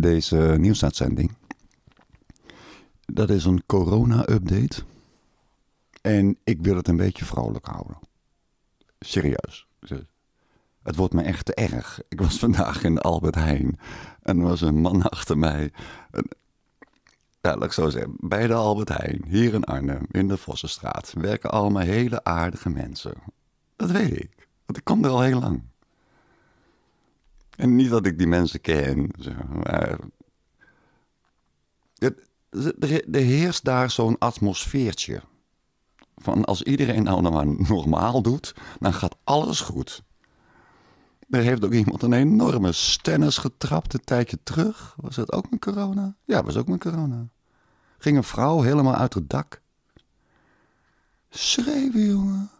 deze nieuwsuitzending. Dat is een corona-update. En ik wil het een beetje vrolijk houden. Serieus. Het wordt me echt te erg. Ik was vandaag in Albert Heijn. En er was een man achter mij. Ja, ik zo zeggen. Bij de Albert Heijn, hier in Arnhem, in de Vossenstraat, werken allemaal hele aardige mensen. Dat weet ik. Want ik kom er al heel lang. En niet dat ik die mensen ken. Zo. Maar er, heerst daar zo'n atmosfeertje. Van als iedereen nou, nou normaal doet, dan gaat alles goed. Er heeft ook iemand een enorme stennis getrapt een tijdje terug. Was dat ook met corona? Ja, was ook met corona. Ging een vrouw helemaal uit het dak. Schreeuwen, jongen.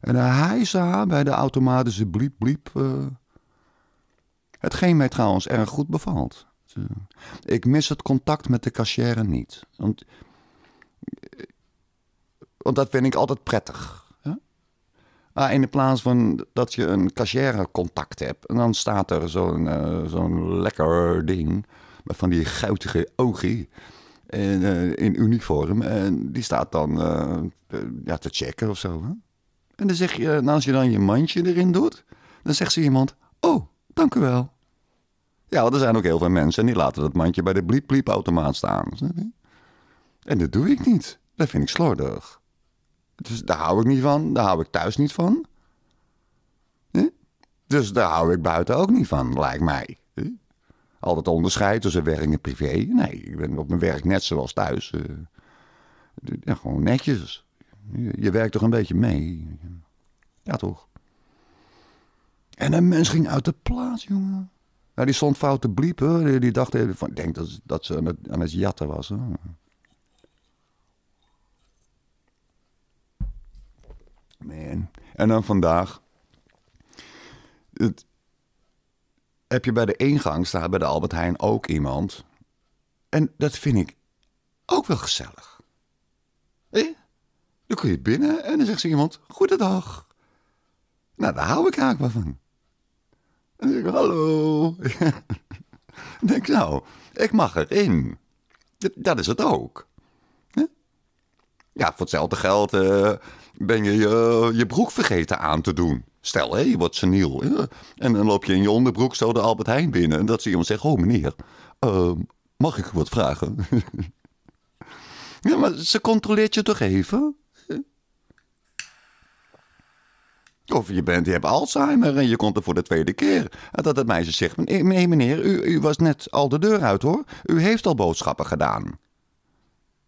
En hij zag bij de automatische bliep-bliep. Uh, eh, Hetgeen mij trouwens erg goed bevalt. Ik mis het contact met de cassière niet. Want, want dat vind ik altijd prettig. Ah, in plaats van dat je een cassière contact hebt. En dan staat er zo'n eh, zo'n lekker ding. Met van die guitige oogie. In, eh, in uniform. En die staat dan eh, ja, te checken of zo. En dan zeg je, en als je dan je mandje erin doet. Dan zegt ze iemand: Oh, dank u wel. Ja, er zijn ook heel veel mensen en die laten dat mandje bij de bliep bliep automaat staan. En dat doe ik niet. Dat vind ik slordig. Dus daar hou ik niet van. Daar hou ik thuis niet van. Dus daar hou ik buiten ook niet van, lijkt mij. Altijd onderscheid tussen werk en privé. Nee, ik ben op mijn werk net zoals thuis. Eh, ja, gewoon netjes. Je werkt toch een beetje mee? Ja, toch? En een mens ging uit de plaats, jongen. Nou, die stond fout te bliepen. Die, dacht even van, ik denk dat, dat ze aan het, aan jatten was. Hè? Man. En dan vandaag. Het, heb je bij de ingang staat bij de Albert Heijn ook iemand. En dat vind ik ook wel gezellig. Hé? Dan kun je binnen en dan zegt ze iemand: Goedendag. Nou, daar hou ik eigenlijk wel van dan zeg ik, hallo. denk ik, nou, ik mag erin. dat is het ook. Ja, voor hetzelfde geld eh, ben je, je eh, je broek vergeten aan te doen. Stel, je wordt wordt seniel. En dan loop je in je onderbroek zo de Albert Heijn binnen. En dat zie je hem zeggen, oh meneer, ehm, mag ik wat vragen? ja, maar ze controleert je toch even? Of je, bent, je hebt Alzheimer en je komt er voor de tweede keer. En eh, dat het meisje zegt: Nee, meneer, u, u was net al de deur uit hoor. U heeft al boodschappen gedaan.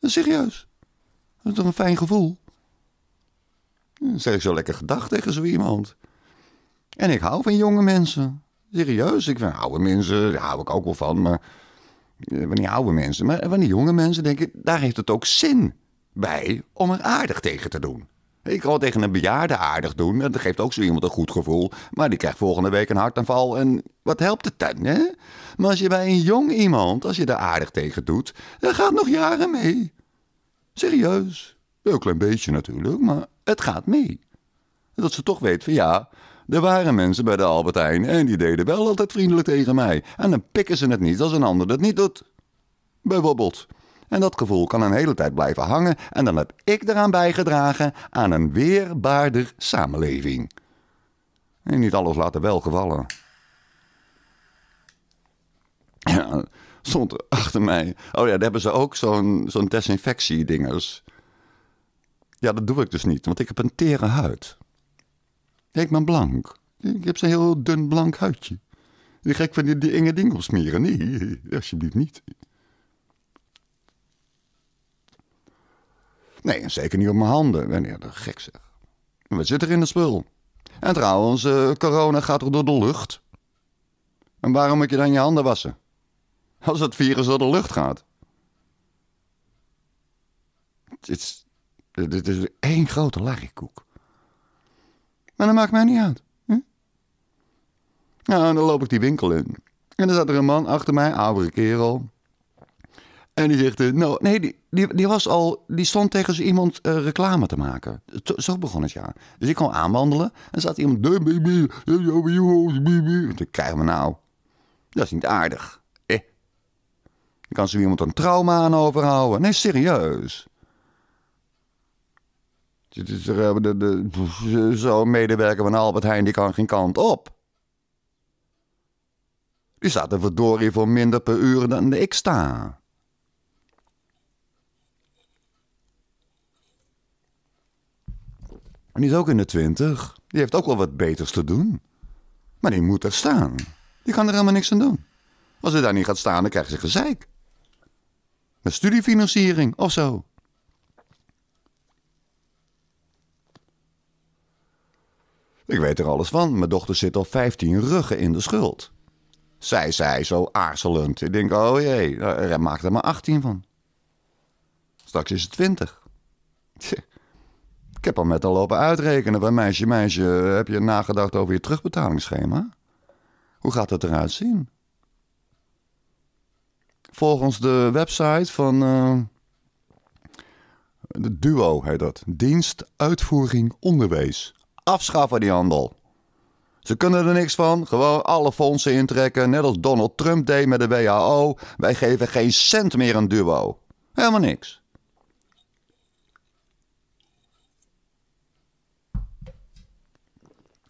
Eh, serieus. Dat is toch een fijn gevoel? Dan eh, zeg ik zo lekker gedag tegen zo iemand. En ik hou van jonge mensen. Serieus, ik van oude mensen, daar hou ik ook wel van. Maar van die oude mensen. Maar van die jonge mensen denk ik, daar heeft het ook zin bij om er aardig tegen te doen. Ik kan wel tegen een bejaarde aardig doen. Dat geeft ook zo iemand een goed gevoel. Maar die krijgt volgende week een hartaanval. En wat helpt het dan, hè? Maar als je bij een jong iemand, als je daar aardig tegen doet, dan gaat nog jaren mee. Serieus. Een klein beetje natuurlijk, maar het gaat mee. Dat ze toch weten van ja, er waren mensen bij de Albert en die deden wel altijd vriendelijk tegen mij. En dan pikken ze het niet als een ander dat niet doet. Bijvoorbeeld. En dat gevoel kan een hele tijd blijven hangen en dan heb ik eraan bijgedragen aan een weerbaarder samenleving. En niet alles laten welgevallen. Ja, stond achter mij. Oh ja, daar hebben ze ook zo'n zo'n desinfectiedingers. Ja, dat doe ik dus niet, want ik heb een tere huid. Ik ben blank. Ik heb zo'n heel dun blank huidje. Die gek van die, die enge dingen Nee, alsjeblieft niet. Nee, en zeker niet op mijn handen. wanneer ik dat gek zeg. We zitten er in de spul? En trouwens, eh, corona gaat er door de lucht. En waarom moet je dan je handen wassen? Als het virus door de lucht gaat. Dit is, is één grote larrikoek. Maar dat maakt mij niet uit. Nou, en dan loop ik die winkel in. En dan zat er een man achter mij, oude kerel. En die zegt, eh, nou, nee, die, die, die, was al, die stond tegen iemand eh, reclame te maken. Zo begon het jaar. Dus ik kon aanwandelen en zat iemand, dan krijg me nou. Dat is niet aardig. Eh. Dan kan ze iemand een trauma aan overhouden. Nee, serieus. Eh, zo'n medewerker van Albert Heijn, die kan geen kant op. Die staat er verdorie voor minder per uur dan ik sta. En die is ook in de twintig. Die heeft ook wel wat beters te doen. Maar die moet er staan. Die kan er helemaal niks aan doen. Als ze daar niet gaat staan, dan krijgen ze gezeik. Met studiefinanciering of zo. Ik weet er alles van. Mijn dochter zit al 15 ruggen in de schuld. Zij zei zo aarzelend. Ik denk, oh jee, maak er maar 18 van. Straks is het 20. Ik heb al met al lopen uitrekenen. Bij meisje, meisje, heb je nagedacht over je terugbetalingsschema? Hoe gaat het eruit zien? Volgens de website van uh, de Duo heet dat. Dienst Uitvoering Onderwijs. Afschaffen die handel. Ze kunnen er niks van. Gewoon alle fondsen intrekken. Net als Donald Trump deed met de WHO. Wij geven geen cent meer aan Duo. Helemaal niks.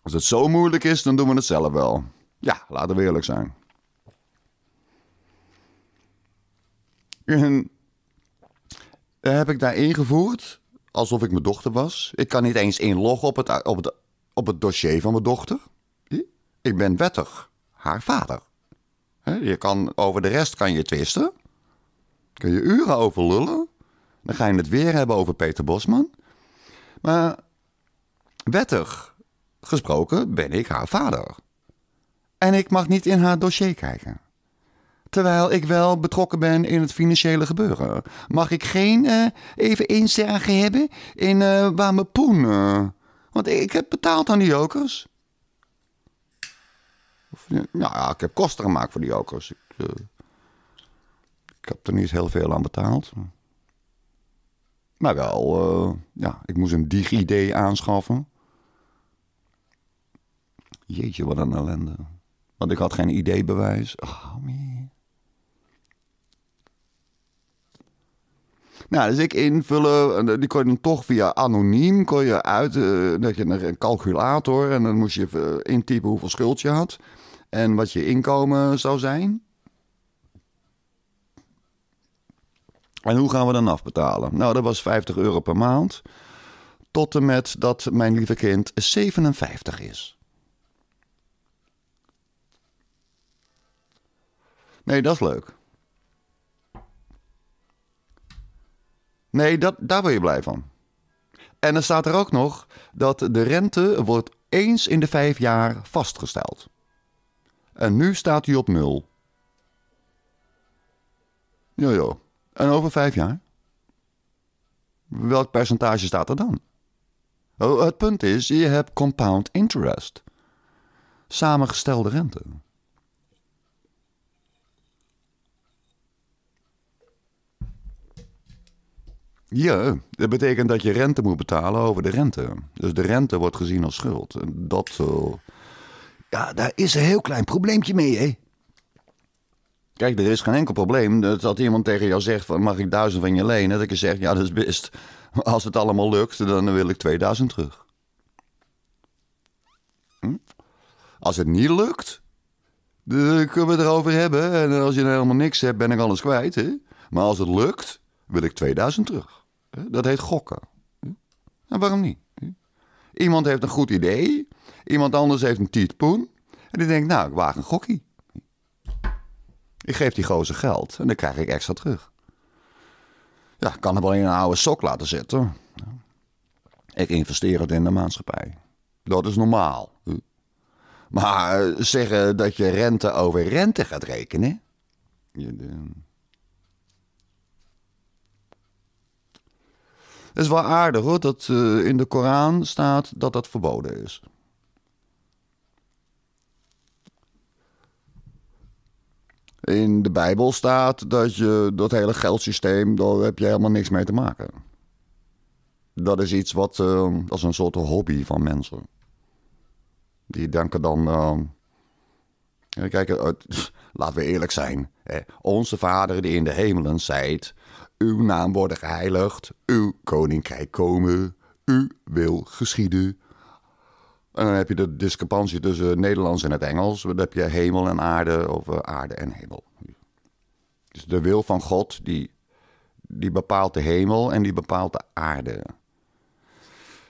Als het zo moeilijk is, dan doen we het zelf wel. Ja, laten we eerlijk zijn. En eh, heb ik daar ingevoerd alsof ik mijn dochter was. Ik kan niet eens inloggen op het, op het, op het dossier van mijn dochter. Hm? Ik ben wettig, haar vader. Je kan, over de rest kan je twisten. Kun je uren over lullen. Dan ga je het weer hebben over Peter Bosman. Maar wettig, gesproken ben ik haar vader. En ik mag niet in haar dossier kijken. Terwijl ik wel betrokken ben in het financiële gebeuren, mag ik geen uh, even inzage hebben in eh, waar mijn poen. Eh, want ik heb betaald aan die jokers. nou ja, ik heb kosten gemaakt voor die jokers. Ik, heb er niet heel veel aan betaald. Maar wel, ja, ik moest een DigiD aanschaffen. Jeetje, wat een ellende. Want ik had geen ideebewijs. bewijs Oh, man. Nou, dus ik invullen, die kon je dan toch via anoniem kon je uit, eh, dat je een calculator en dan moest je eh, intypen hoeveel schuld je had en wat je inkomen zou zijn. En hoe gaan we dan afbetalen? Nou, dat was 50 euro per maand. Tot en met dat mijn lieve kind 57 is. Nee, dat is leuk. Nee, dat, daar word je blij van. En dan staat er ook nog dat de rente wordt eens in de vijf jaar vastgesteld. En nu staat hij op nul. Jojo. En over vijf jaar? Welk percentage staat er dan? Oh, het punt is, je hebt compound interest. Samengestelde rente. Ja, dat betekent dat je rente moet betalen over de rente. Dus de rente wordt gezien als schuld. En dat zo. Eh, ja, daar is een heel klein probleempje mee, hè? Kijk, er is geen enkel probleem dat, iemand tegen jou zegt: van, Mag ik duizend van je lenen? Dat je zegt: Ja, dat is best. als het allemaal lukt, dan wil ik 2000 terug. Hm? Als het niet lukt, dan kunnen we het erover hebben. En als je nou helemaal niks hebt, ben ik alles kwijt. Hè? Maar als het lukt, wil ik 2000 terug. Dat heet gokken. Nou, waarom niet? Hm? Iemand heeft een goed idee, iemand anders heeft een tietpoen. En die denkt, nou, ik waag een gokkie. Ik geef die gozer geld en dan krijg ik extra terug. Ja, ik kan hem wel in een oude sok laten zitten. Ik investeer het in de maatschappij. Dat is normaal. Hm? Maar eh, zeggen dat je rente over rente gaat rekenen. Je, eh, Het is wel aardig hoor, dat eh, in de Koran staat dat dat verboden is. In de Bijbel staat dat je dat hele geldsysteem, daar heb je helemaal niks mee te maken. Dat is iets wat, uh, eh, dat is een soort hobby van mensen. Die denken dan, eh, kijk, laten we eerlijk zijn. Hè? Onze vader die in de hemelen zijt, uw naam worden geheiligd, uw koninkrijk komen, uw wil geschieden. En dan heb je de discrepantie tussen het Nederlands en het Engels. Dan heb je hemel en aarde of eh, aarde en hemel. Dus de wil van God, die, die bepaalt de hemel en die bepaalt de aarde.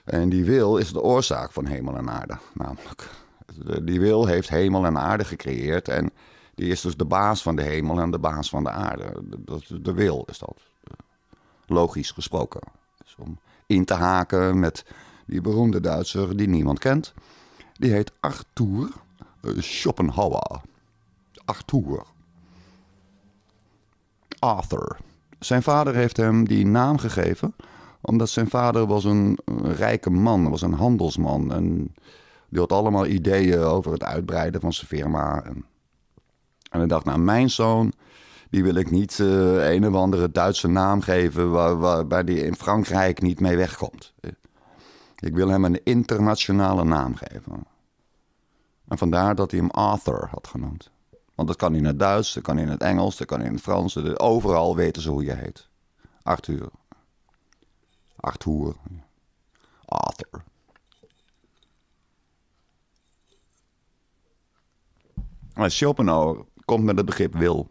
En die wil is de oorzaak van hemel en aarde, namelijk. Die wil heeft hemel en aarde gecreëerd en die is dus de baas van de hemel en de baas van de aarde. de wil is dat logisch gesproken. Dus om in te haken met die beroemde Duitser die niemand kent. Die heet Arthur Schopenhauer. Arthur. Arthur. Zijn vader heeft hem die naam gegeven omdat zijn vader was een rijke man, was een handelsman. En die had allemaal ideeën over het uitbreiden van zijn firma. En, en hij dacht, nou mijn zoon die wil ik niet uh, een of andere Duitse naam geven waar, waarbij die in Frankrijk niet mee wegkomt. Ik wil hem een internationale naam geven. En vandaar dat hij hem Arthur had genoemd. Want dat kan in het Duits, dat kan in het Engels, dat kan in het Frans. overal weten ze hoe je heet. Arthur. Arthur. Arthur. Maar Schopenhauer komt met het begrip wil.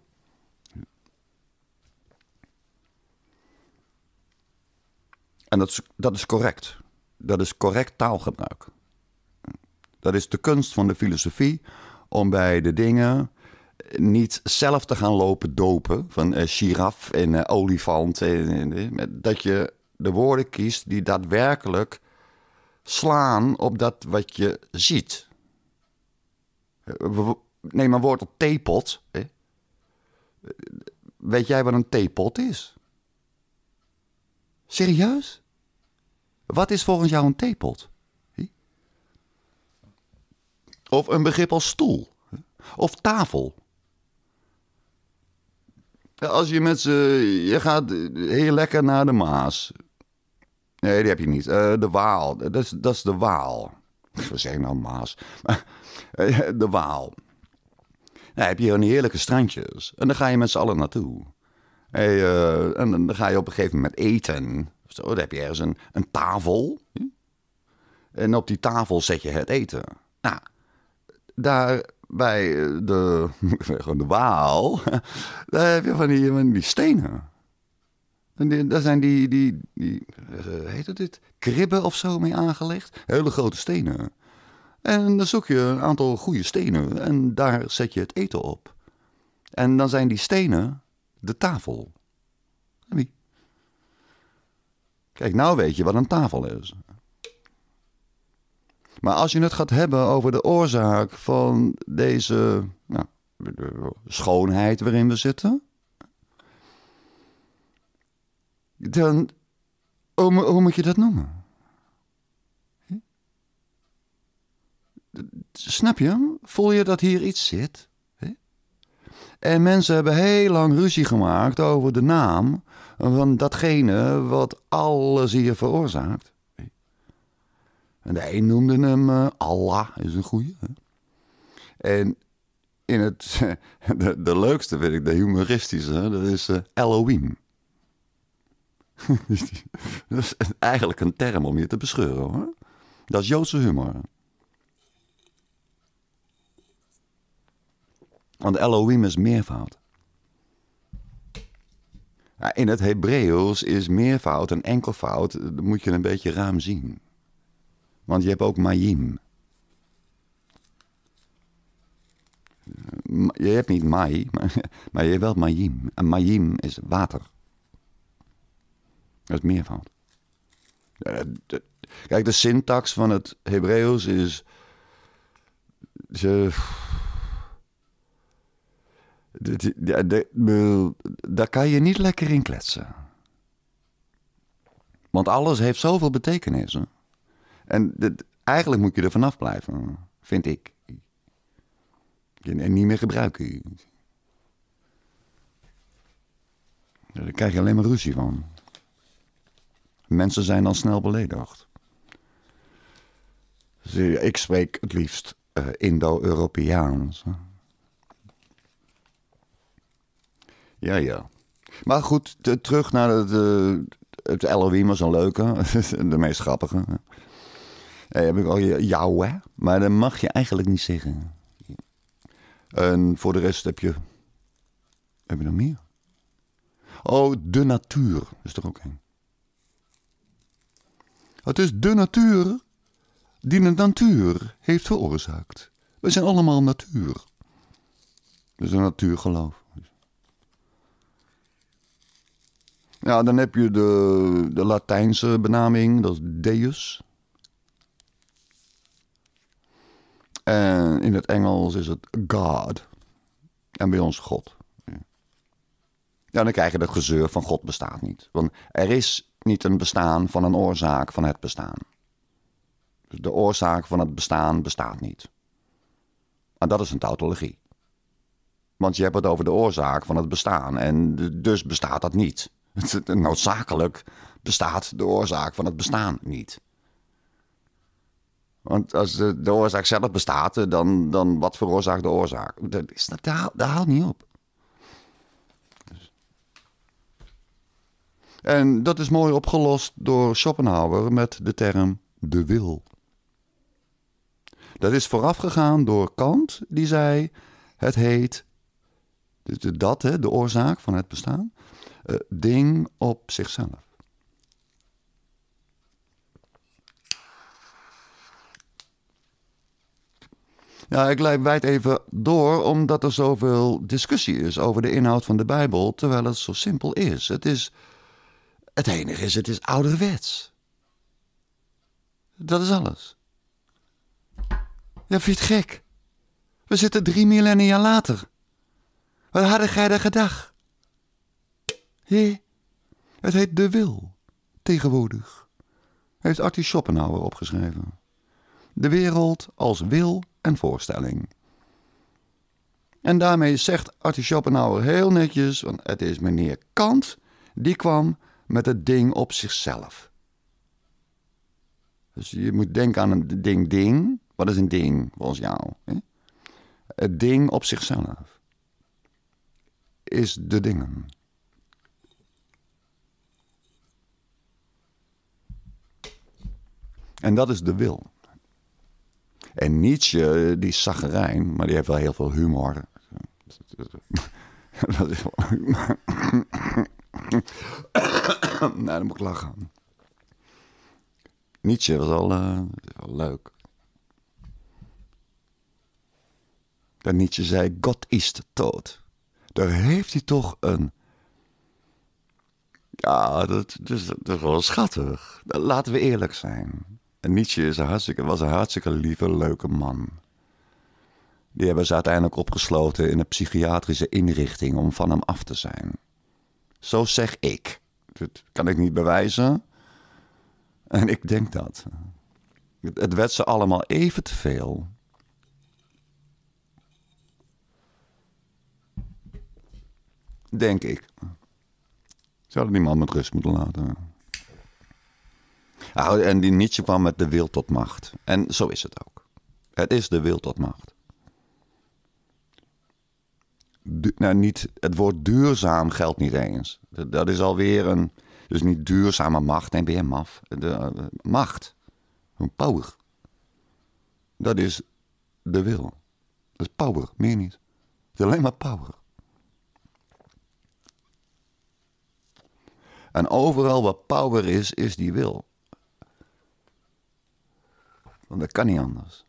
En dat is, dat is correct. Dat is correct taalgebruik. Dat is de kunst van de filosofie om bij de dingen niet zelf te gaan lopen dopen van uh, giraf en eh, olifant. En, dat je de woorden kiest die daadwerkelijk slaan op dat wat je ziet. Eh, neem een woord op theepot. Weet jij wat een theepot is? Serieus? Wat is volgens jou een theepot? Of een begrip als stoel. Of tafel. Als je met ze... Je gaat heel lekker naar de Maas. Nee, die heb je niet. Eh, de Waal. Dat is, dat is de Waal. We zijn nou Maas. Eh, de Waal. Dan heb je een heerlijke strandjes. En dan ga je met z'n allen naartoe. Eh, en dan ga je op een gegeven moment eten. Zo, dan heb je ergens een, tafel. Hm? En op die tafel zet je het eten. Nou, daar bij eh, de, gewoon de Waal, daar heb je van die, die stenen. En die, daar zijn die, die, die eh, heet het dit, kribben of zo mee aangelegd. Hele grote stenen. En dan zoek je een aantal goede stenen en daar zet je het eten op. En dan zijn die stenen de tafel. Kijk, nou weet je wat een tafel is. Maar als je het gaat hebben over de oorzaak van deze nou, schoonheid waarin we zitten. Dan, hoe moet je dat noemen? Hm? Snap je? Voel je dat hier iets zit? En mensen hebben heel lang ruzie gemaakt over de naam van datgene wat alles hier veroorzaakt. En de een noemde hem eh, Allah, is een goeie. En in het, de, de leukste vind ik, de humoristische, dat is uh, Halloween. dat is eigenlijk een term om je te bescheuren hoor. Dat is Joodse humor. Want Elohim is meervoud. In het Hebreeuws is meervoud en enkelvoud, dat moet je een beetje raam zien. Want je hebt ook mayim. Je hebt niet mai, maar je hebt wel mayim. En mayim is water. Dat is meervoud. Kijk, de syntax van het Hebreeuws is... Ze, daar kan je niet lekker in kletsen. Want alles heeft zoveel betekenis, En eigenlijk moet je er vanaf blijven, vind ik. En niet meer gebruiken. Daar krijg je alleen maar ruzie van. Mensen zijn dan snel beledigd. ik spreek het liefst eh, Indo-Europeaans. Ja, ja. Maar goed, terug naar het, eh, het LOE was een leuke, de meest grappige. Hey, eh, heb ik al jou, hè? Maar dat mag je eigenlijk niet zeggen. En voor de rest heb je. Heb je nog meer? Oh, de natuur. Is er ook een. Het is de natuur die de natuur heeft veroorzaakt. We zijn allemaal natuur. Dus een natuurgeloof. Ja, dan heb je de, de Latijnse benaming, dat is Deus. En in het Engels is het God. En bij ons God. Ja, dan krijg je de gezeur van God bestaat niet. Want er is niet een bestaan van een oorzaak van het bestaan. Dus de oorzaak van het bestaan bestaat niet. En dat is een tautologie. Want je hebt het over de oorzaak van het bestaan en dus bestaat dat niet noodzakelijk bestaat de oorzaak van het bestaan niet. Want als de, oorzaak zelf bestaat, eh, dan, dan wat veroorzaakt de oorzaak? Dat, is, dat, dat haalt niet op. En dat is mooi opgelost door Schopenhauer met de term de wil. Dat is voorafgegaan door Kant, die zei: het heet dat, hè, de oorzaak van het bestaan. Eh, ding op zichzelf. Ja, ik blijf wijd even door omdat er zoveel discussie is over de inhoud van de Bijbel, terwijl het zo simpel is. Het, is, het enige is, het is ouderwets. Dat is alles. Ja, vind je het gek? We zitten drie millennia later. Wat hadden jij daar gedacht? Hé, het heet De Wil, tegenwoordig. Heeft Artie Schopenhauer opgeschreven. De wereld als wil en voorstelling. En daarmee zegt Artie Schopenhauer heel netjes, want het is meneer Kant, die kwam met het ding op zichzelf. Dus je moet denken aan een ding-ding. Wat is een ding volgens jou? Hè? Het ding op zichzelf is de dingen. En dat is de wil. En Nietzsche, die is zagerijn, maar die heeft wel heel veel humor. Dat is wel nou, dan moet ik lachen. Nietzsche was al eh, leuk. Dat Nietzsche zei, God is dood. Daar heeft hij toch een... Ja, dat, is, dat is wel schattig. Laten we eerlijk zijn. En Nietzsche is een hartstikke, was een hartstikke lieve, leuke man. Die hebben ze uiteindelijk opgesloten in een psychiatrische inrichting om van hem af te zijn. Zo zeg ik. Dat kan ik niet bewijzen. En ik denk dat. Het werd ze allemaal even te veel. Denk ik. Zouden die man met rust moeten laten en die Nietzsche kwam met de wil tot macht. En zo is het ook. Het is de wil tot macht. nou, niet, het woord duurzaam geldt niet eens. Dat, is alweer een. Dus niet duurzame macht. Nee, ben je maf? De, eh, macht. power. Dat is de wil. Dat is power, meer niet. Het is alleen maar power. En overal wat power is, is die wil. Want dat kan niet anders.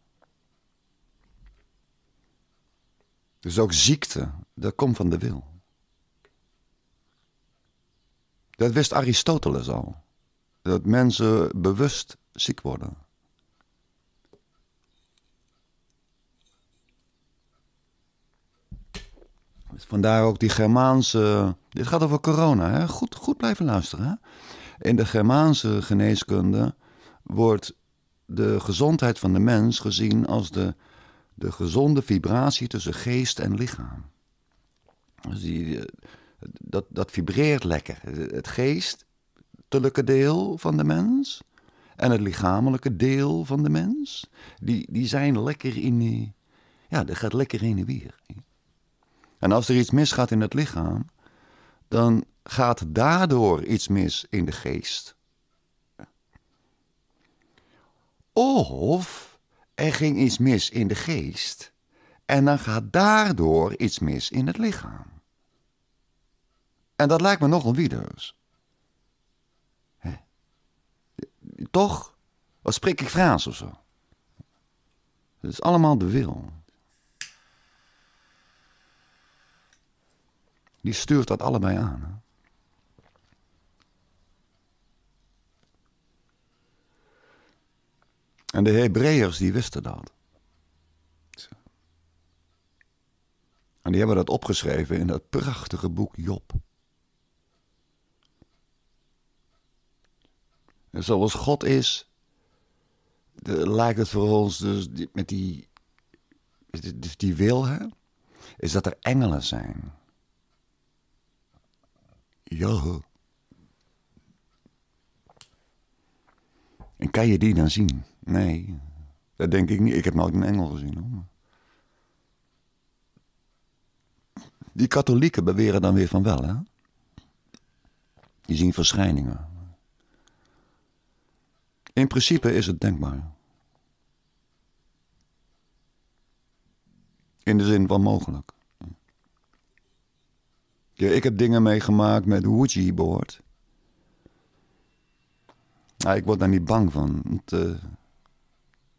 Dus ook ziekte, dat komt van de wil. Dat wist Aristoteles al. Dat mensen bewust ziek worden. Dus vandaar ook die Germaanse. Dit gaat over corona, hè? Goed, goed blijven luisteren. Hè? In de Germaanse geneeskunde wordt de gezondheid van de mens gezien als de, de gezonde vibratie tussen geest en lichaam. Dus die, eh, dat, dat vibreert lekker. Het geestelijke deel van de mens en het lichamelijke deel van de mens, die, die zijn lekker in die. Ja, dat gaat lekker in en weer. En als er iets misgaat in het lichaam, dan gaat daardoor iets mis in de geest. Of er ging iets mis in de geest en dan gaat daardoor iets mis in het lichaam. En dat lijkt me nogal wieders. Toch? Wat spreek ik Frans of zo? Het is allemaal de wil. Die stuurt dat allebei aan. En de Hebreeërs die wisten dat. En die hebben dat opgeschreven in dat prachtige boek Job. En zoals God is, de, lijkt het voor ons dus met die, die, die wil, hè? is dat er engelen zijn. Ja. En kan je die dan zien? Nee, dat denk ik niet. Ik heb nooit een engel gezien. Hoor. Die katholieken beweren dan weer van wel, hè? Die zien verschijningen. In principe is het denkbaar. In de zin van mogelijk. Ja, ik heb dingen meegemaakt met Ouija-board. Nou, ik word daar niet bang van. Het,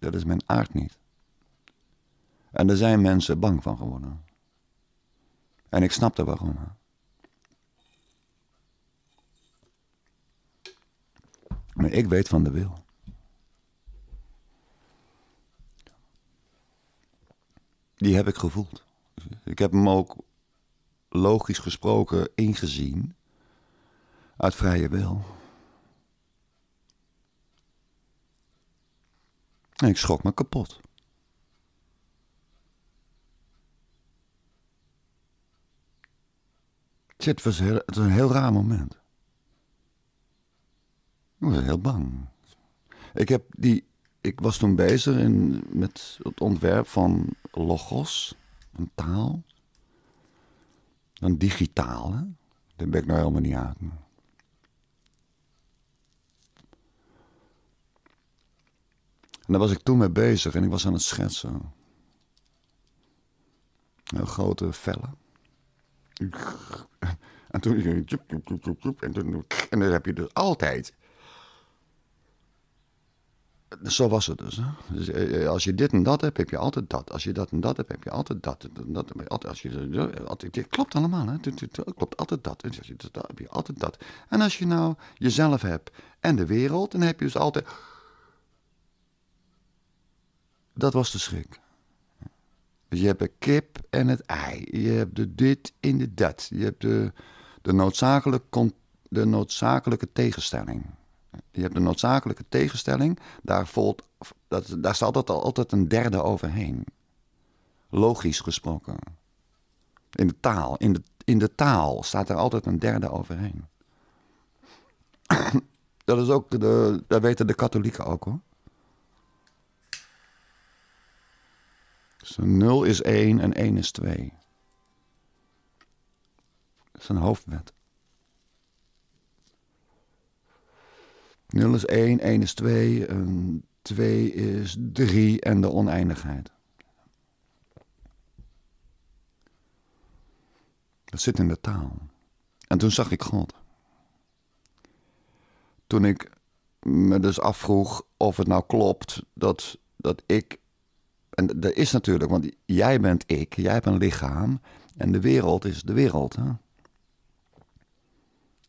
dat is mijn aard niet. En er zijn mensen bang van geworden. En ik snapte waarom. Maar ik weet van de wil. Die heb ik gevoeld. Ik heb hem ook logisch gesproken ingezien. Uit vrije wil. En ik schrok me kapot. Het was, het was een heel raar moment. Ik was heel bang. Ik, heb die, ik was toen bezig in, met het ontwerp van logos, een taal. Dan digitaal, Dat ben ik nou helemaal niet uit. En daar was ik toen mee bezig en ik was aan het schetsen. Heel grote vellen. En toen. En, en dan heb je dus altijd. Dus zo was het dus, hè? dus. Eh, eh, als je dit en dat hebt, heb je altijd dat. Als je dat en dat hebt, heb je altijd dat. En dat altijd, als je, altijd, klopt allemaal, hè? Klopt altijd dat. En als je dat heb je altijd dat. En als je nou jezelf hebt en de wereld, dan heb je dus altijd. Dat was de schrik. Dus je hebt de kip en het ei. Je hebt de dit in de dat. Je hebt de, de, noodzakelijke, de noodzakelijke tegenstelling. Je hebt de noodzakelijke tegenstelling. Daar, valt dat, daar staat altijd, altijd een derde overheen. Logisch gesproken. In de taal. In de, in de taal staat er altijd een derde overheen. dat is ook de, dat weten de katholieken ook hoor. Dus 0 is 1 en 1 is 2. Dat is een hoofdwet. 0 is 1, 1 is 2, 2 is 3 en de oneindigheid. Dat zit in de taal. En toen zag ik God. Toen ik me dus afvroeg of het nou klopt dat, dat ik en dat is natuurlijk, want jij bent ik, jij hebt een lichaam en de wereld is de wereld. Hè?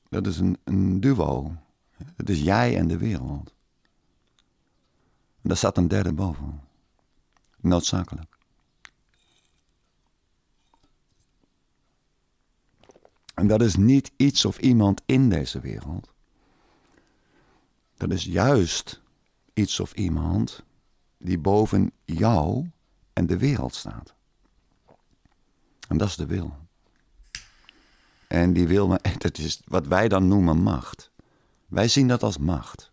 Dat is een, een duo. Het is jij en de wereld. En daar staat een derde boven. Noodzakelijk. En dat is niet iets of iemand in deze wereld. Dat is juist iets of iemand die boven jou en de wereld staat. En dat is de wil. En die wil, dat is wat wij dan noemen macht. Wij zien dat als macht.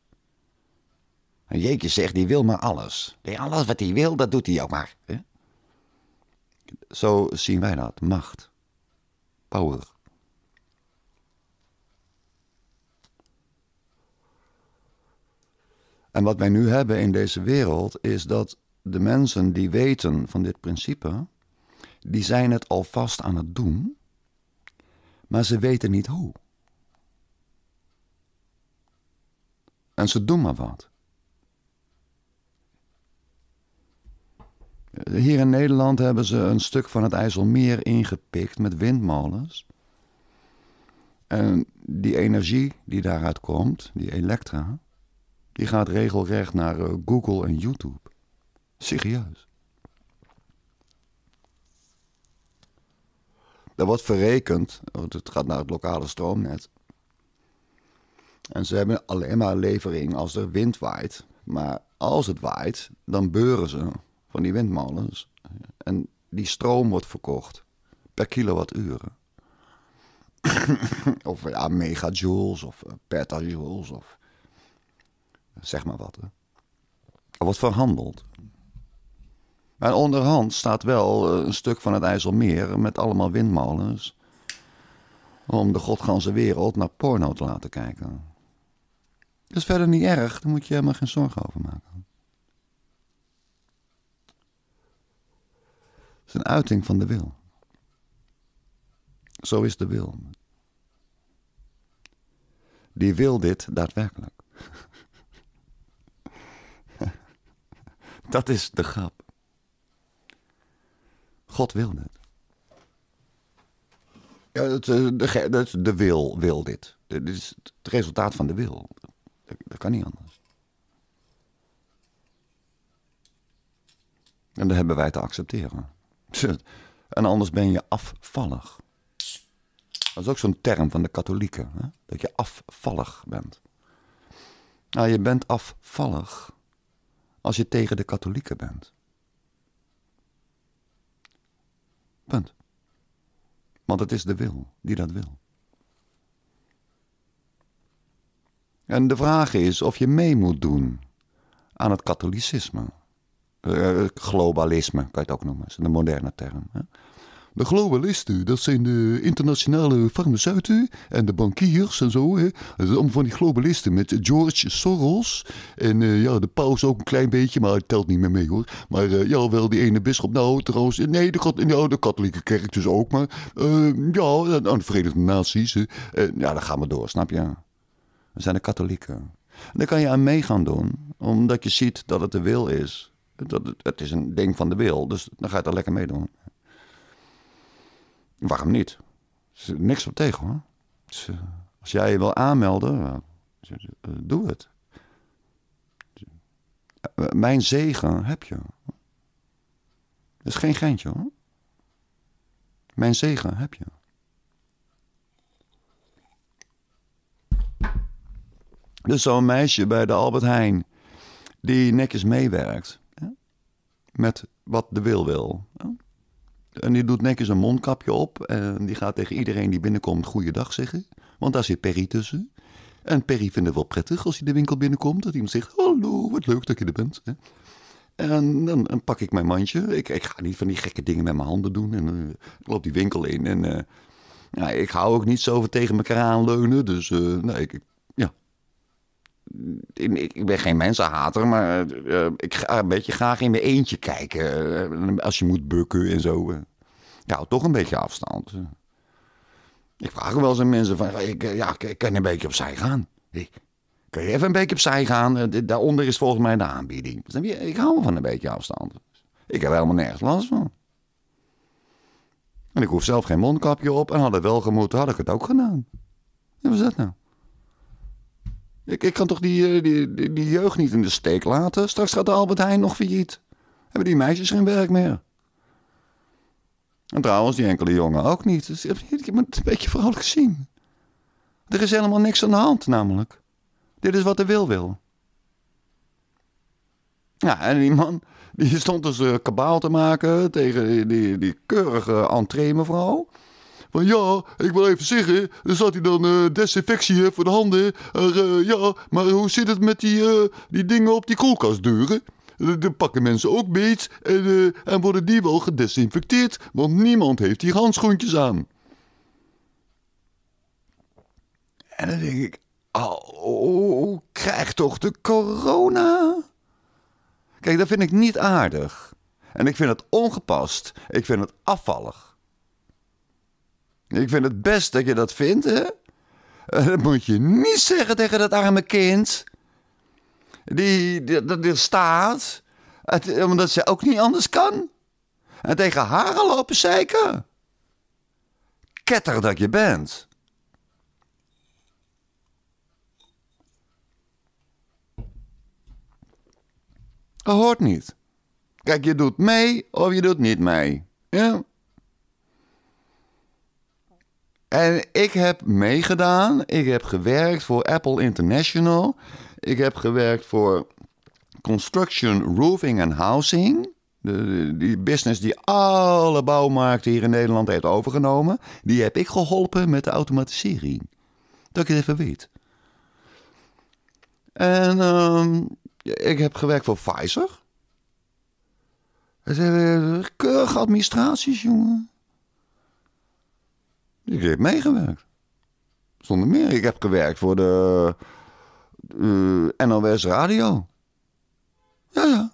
En Jeetje zegt, die wil maar alles. Alles wat hij wil, dat doet hij ook maar. Zo zien wij dat, macht. Power. En wat wij nu hebben in deze wereld is dat de mensen die weten van dit principe, die zijn het alvast aan het doen, maar ze weten niet hoe. En ze doen maar wat. Hier in Nederland hebben ze een stuk van het IJsselmeer ingepikt met windmolens. En die energie die daaruit komt, die elektra, die gaat regelrecht naar eh, Google en YouTube. Serieus. Dat wordt verrekend, want het gaat naar het lokale stroomnet. En ze hebben alleen maar levering als er wind waait. Maar als het waait, dan beuren ze van die windmolens. En die stroom wordt verkocht per kilowattuur. of ja, megajoules of eh, petajoules of Zeg maar wat. Hè. Er wordt verhandeld. Maar onderhand staat wel eh, een stuk van het IJsselmeer met allemaal windmolens. Om de godganse wereld naar porno te laten kijken. Dat is verder niet erg, daar moet je helemaal geen zorgen over maken. Het is een uiting van de wil. Zo is de wil. Die wil dit daadwerkelijk. Dat is de grap. God wil het. Ja, eh, dat, de, de wil wil dit. Dit is het resultaat van de wil. Dat, kan niet anders. En dat hebben wij te accepteren. En anders ben je afvallig. Dat is ook zo'n term van de katholieken. Hè? Dat je afvallig bent. Nou, je bent afvallig als je tegen de katholieken bent. Punt. Want het is de wil die dat wil. En de vraag is of je mee moet doen aan het katholicisme. Eh, eh, globalisme kan je het ook noemen, dat is een moderne term. Hè? De globalisten, dat zijn de internationale farmaceuten en de bankiers en zo. Hè. is van die globalisten met George Soros. En eh, ja, de paus ook een klein beetje, maar het telt niet meer mee hoor. Maar uh, ja, wel die ene bisschop. Nou, trouwens, nee, de, nou, katholieke kerk dus ook. Maar eh, ja, aan de Verenigde Naties. ja, dan gaan we door, snap je? We zijn de katholieken. Daar kan je aan mee gaan doen, omdat je ziet dat het de wil is. Dat het, het is een ding van de wil, dus dan ga je daar lekker mee doen. Waarom niet? Er is niks op tegen hoor. Dus, eh, als jij je wil aanmelden, dus, eh, doe het. Eh, mijn zegen heb je. Dat is geen geintje hoor. Mijn zegen heb je. Dus zo'n meisje bij de Albert Heijn die netjes meewerkt hè? met wat de wil wil. Hè? En die doet netjes een mondkapje op. En die gaat tegen iedereen die binnenkomt goeiedag zeggen. Want daar zit Perry tussen. En Perry vindt het wel prettig als hij de winkel binnenkomt. Dat iemand zegt, hallo, wat leuk dat je er bent. En dan, dan pak ik mijn mandje. Ik, ik, ga niet van die gekke dingen met mijn handen doen. En uh, ik loop die winkel in. En eh, ik hou ook niet zo van tegen elkaar aanleunen. Dus uh, ik ik, ben geen mensenhater, maar eh, ik ga een beetje graag in mijn eentje kijken. Eh, als je moet bukken en zo. ik toch een beetje afstand. Ik vraag wel eens aan mensen van, ik, eh, ja, kan een beetje opzij gaan. Ik, kun je even een beetje opzij gaan? Daaronder is volgens mij de aanbieding. Ik hou van een beetje afstand. Ik heb helemaal nergens last van. En ik hoef zelf geen mondkapje op. En had het wel gemoeten, had ik het ook gedaan. wat is dat nou? Ik, ik kan toch eh, die, die, die, jeugd niet in de steek laten? Straks gaat de Albert Heijn nog failliet. Hebben die meisjes geen werk meer? En trouwens, die enkele jongen ook niet. Dus, ik heb het een beetje vrolijk gezien. Er is helemaal niks aan de hand, namelijk. Dit is wat de wil wil. Ja, en die man die stond dus eh, kabaal te maken tegen die, die keurige entree mevrouw. Van ja, ik wil even zeggen, Er zat hij dan eh, desinfectie eh, voor de handen. Eh, ja, maar hoe zit het met die, die dingen op die koelkastdeuren? Dan pakken mensen ook beet en, en worden die wel gedesinfecteerd, want niemand heeft die handschoentjes aan. En dan denk ik, oh, krijg toch de corona? Kijk, dat vind ik niet aardig. En ik vind het ongepast. Ik vind het afvallig. Ik vind het best dat je dat vindt, hè? Eh, dat moet je niet zeggen tegen dat arme kind. Die, er staat. omdat ze ook niet anders kan. En tegen haar lopen zeker. Ketter dat je bent. Dat hoort niet. Kijk, je doet mee of je doet niet mee. Ja? En ik heb meegedaan. Ik heb gewerkt voor Apple International. Ik heb gewerkt voor Construction, Roofing en Housing. De, die business die alle bouwmarkten hier in Nederland heeft overgenomen. Die heb ik geholpen met de automatisering. Dat ik het even weet. En ehm, ik heb gewerkt voor Pfizer. Keurige administraties, jongen ik heb meegewerkt. Zonder meer. Ik heb gewerkt voor de eh, NOS Radio. Ja, ja.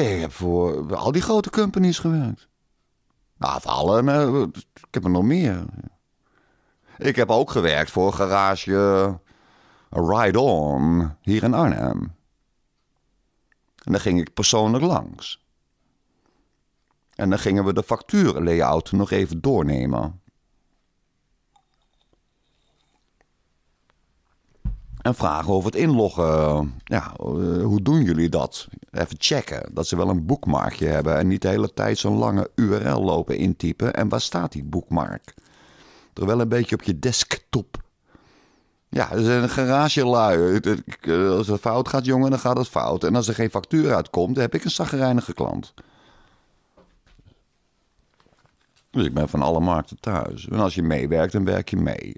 Ik heb voor al die grote companies gewerkt. Nou, voor alle. ik heb er nog meer. Ik heb ook gewerkt voor garage eh, Ride On hier in Arnhem. En daar ging ik persoonlijk langs. En dan gingen we de factuurlayout nog even doornemen. En vragen over het inloggen. Ja, eh, hoe doen jullie dat? Even checken dat ze wel een boekmarkje hebben en niet de hele tijd zo'n lange URL lopen intypen. En waar staat die boekmark? Er wel een beetje op je desktop. Ja, dat is een garage Als het fout gaat, jongen, dan gaat het fout. En als er geen factuur uitkomt, dan heb ik een zagrijnige klant. Dus ik ben van alle markten thuis. En als je meewerkt, dan werk je mee.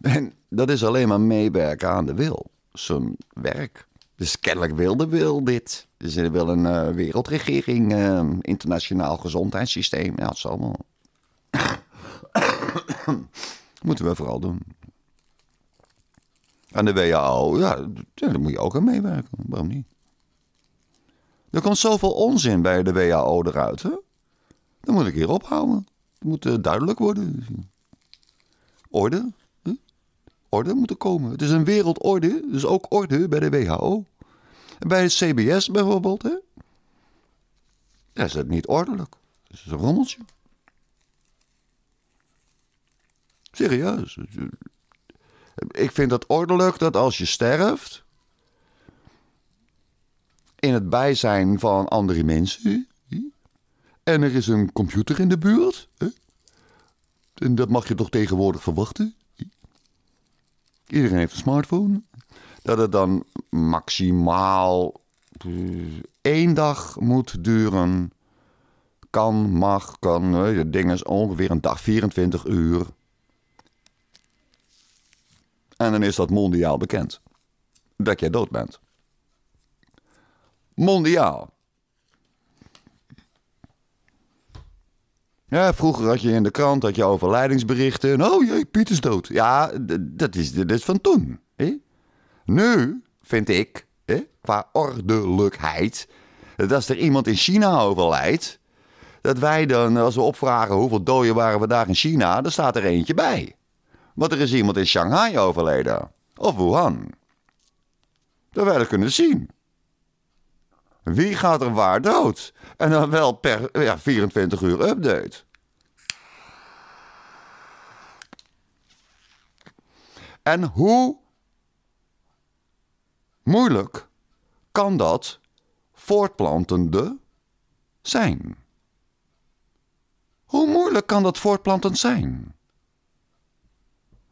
En dat is alleen maar meewerken aan de wil. Zijn werk. Dus kennelijk wilde wil dit. Dus er wil een eh, wereldregering, uh, internationaal gezondheidssysteem. Ja, het is allemaal Moeten we vooral doen. Aan de WHO, ja, daar moet je ook aan meewerken. Waarom niet? Er komt zoveel onzin bij de WHO eruit, hè? Dan moet ik hier ophouden. Het moet eh, duidelijk worden. Orde. Orde moet er komen. Het is een wereldorde, dus ook orde bij de WHO. En bij het CBS bijvoorbeeld, hè? Ja, is het niet ordelijk. Dat is een rommeltje. Serieus. Ik vind het ordelijk dat als je sterft. in het bijzijn van andere mensen. En er is een computer in de buurt. En dat mag je toch tegenwoordig verwachten? Iedereen heeft een smartphone. Dat het dan maximaal eh, één dag moet duren. Kan, mag, kan. Je ding is ongeveer een dag, 24 uur. En dan is dat mondiaal bekend. Dat jij dood bent. Mondiaal. Ja, vroeger had je in de krant had je overlijdingsberichten. Nou, oh jee, Piet is dood. Ja, dat is, dat is van toen. Hè? Nu, vind ik, hè, qua ordelijkheid, dat als er iemand in China overlijdt, dat wij dan, als we opvragen hoeveel doden waren we daar in China, dan staat er eentje bij. Want er is iemand in Shanghai overleden. Of Wuhan. Dat wij dat kunnen zien. Wie gaat er waar dood? En dan wel per ja, 24 uur update. En hoe moeilijk kan dat voortplantende zijn? Hoe moeilijk kan dat voortplantend zijn?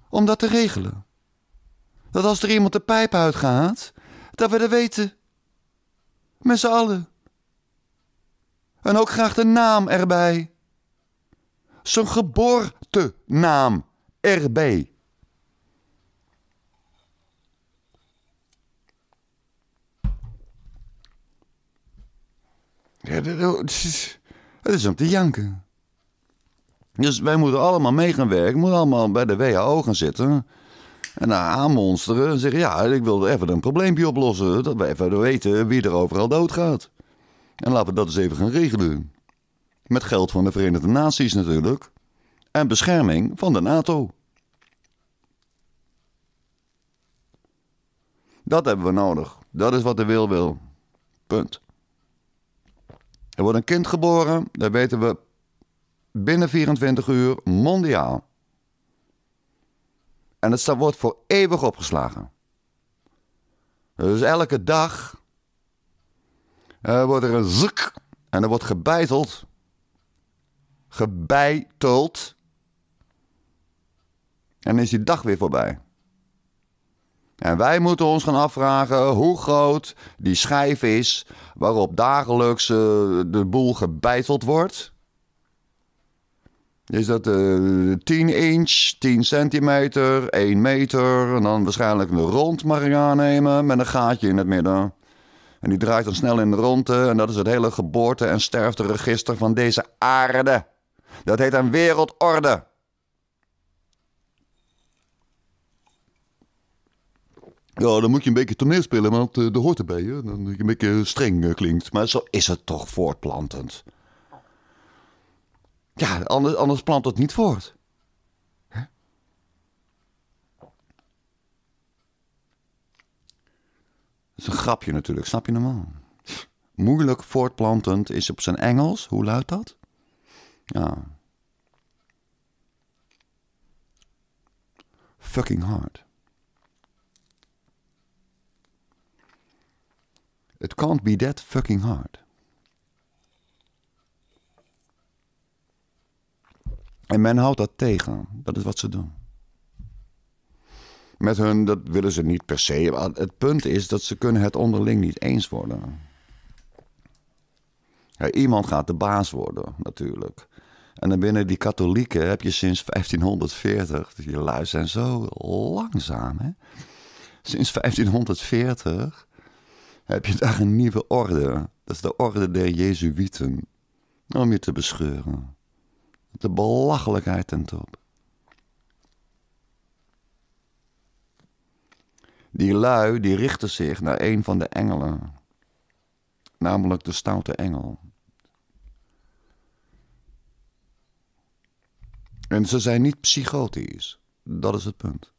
Om dat te regelen. Dat als er iemand de pijp uitgaat, dat we dan weten met z'n allen. En ook graag de naam erbij. Zijn geboortenaam erbij. Ja, dat is, dat is om te janken. Dus wij moeten allemaal mee gaan werken. We moeten allemaal bij de WHO gaan zitten. En dan aanmonsteren en zeggen, ja, ik wil even een probleempje oplossen. Dat we even weten wie er overal doodgaat. En laten we dat eens even gaan regelen. Met geld van de Verenigde Naties natuurlijk. En bescherming van de NATO. Dat hebben we nodig. Dat is wat de wil wil. Punt. Er wordt een kind geboren, dat weten we binnen 24 uur mondiaal. En het wordt voor eeuwig opgeslagen. Dus elke dag eh, wordt er een zuk en er wordt gebeiteld. Gebeiteld. En is die dag weer voorbij. En wij moeten ons gaan afvragen hoe groot die schijf is waarop dagelijks eh, de boel gebeiteld wordt. Is dat uh, eh, 10 inch, 10 centimeter, 1 meter en dan waarschijnlijk een rond mag ik aannemen met een gaatje in het midden. En die draait dan snel in de rondte en dat is het hele geboorte- en sterfteregister van deze aarde. Dat heet een wereldorde. Ja, dan moet je een beetje toneel spelen, want uh, eh, dat hoort erbij. Hè? Dan je een beetje streng eh, klinkt. Maar zo is het toch voortplantend. Ja, anders, anders plant het niet voort. Dat is een grapje natuurlijk, snap je normaal? Moeilijk voortplantend is op zijn Engels. Hoe luidt dat? Ja. Fucking hard. It can't be that fucking hard. En men houdt dat tegen. Dat is wat ze doen. Met hun, dat willen ze niet per se. het punt is dat ze kunnen het onderling niet eens worden. iemand gaat de baas worden, natuurlijk. En dan binnen die katholieken heb je sinds 1540... Die lui zijn zo langzaam, hè? Sinds 1540 heb je daar een nieuwe orde. Dat is de orde der Jezuïeten. Om je te bescheuren. De belachelijkheid ten top. Die lui die richtte zich naar een van de engelen, namelijk de stoute engel. En ze zijn niet psychotisch, dat is het punt.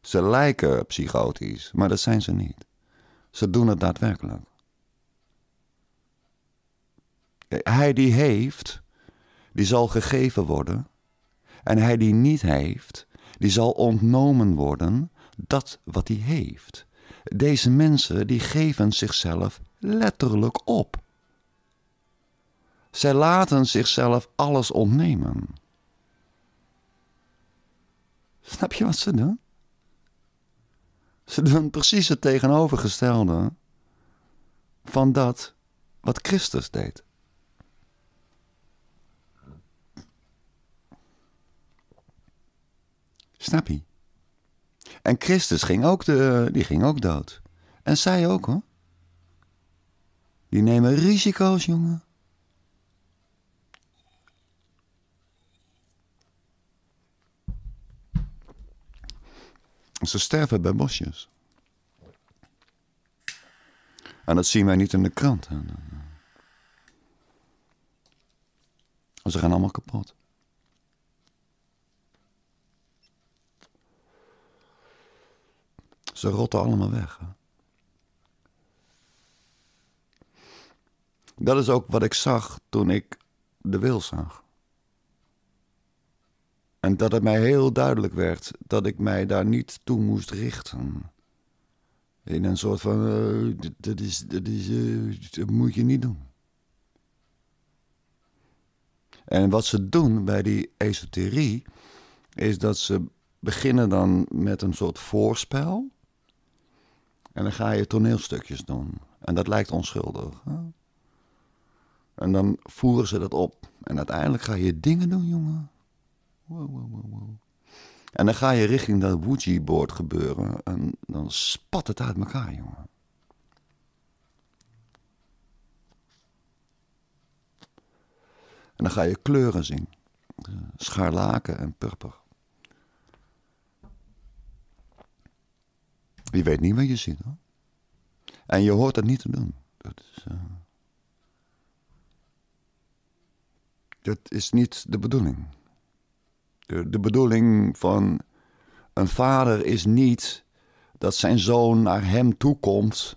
Ze lijken psychotisch, maar dat zijn ze niet. Ze doen het daadwerkelijk. Hij die heeft, die zal gegeven worden. En hij die niet heeft, die zal ontnomen worden dat wat hij heeft. Deze mensen die geven zichzelf letterlijk op. Zij laten zichzelf alles ontnemen. Snap je wat ze doen? Ze doen precies het tegenovergestelde van dat wat Christus deed. Snap je? En Christus ging ook, de, die ging ook dood. En zij ook hoor. Die nemen risico's, jongen. Ze sterven bij bosjes. En dat zien wij niet in de krant. Ze gaan allemaal kapot. Ze rotten allemaal weg. Dat is ook wat ik zag toen ik de wil zag. En dat het mij heel duidelijk werd dat ik mij daar niet toe moest richten. In een soort van, eh, dat, is, dat, is, eh, dat moet je niet doen. En wat ze doen bij die esoterie, is dat ze beginnen dan met een soort voorspel. En dan ga je toneelstukjes doen. En dat lijkt onschuldig. Hè? En dan voeren ze dat op. En uiteindelijk ga je dingen doen, jongen. Wow, wow, En dan ga je richting dat Ouija-board gebeuren. En dan spat het uit elkaar, jongen. En dan ga je kleuren zien. Scharlaken en purper. Je weet niet wat je ziet hoor. En je hoort dat niet te doen. Dat is, eh, dat is niet de bedoeling. De, de bedoeling van een vader is niet dat zijn zoon naar hem toe komt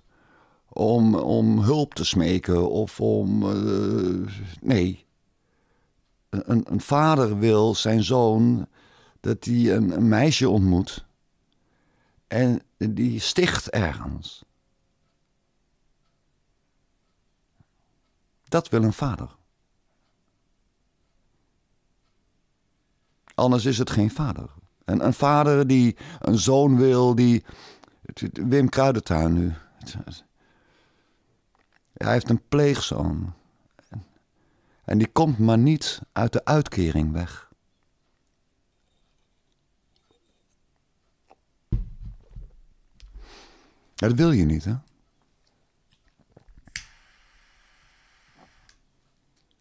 om, om hulp te smeken of om. Eh, nee. Een, een vader wil zijn zoon dat hij een meisje ontmoet en die sticht ergens. Dat wil een vader. Anders is het geen vader. En een vader die een zoon wil, die. Wim Kruidentuin nu. Hij heeft een pleegzoon. En die komt maar niet uit de uitkering weg. Dat wil je niet, hè?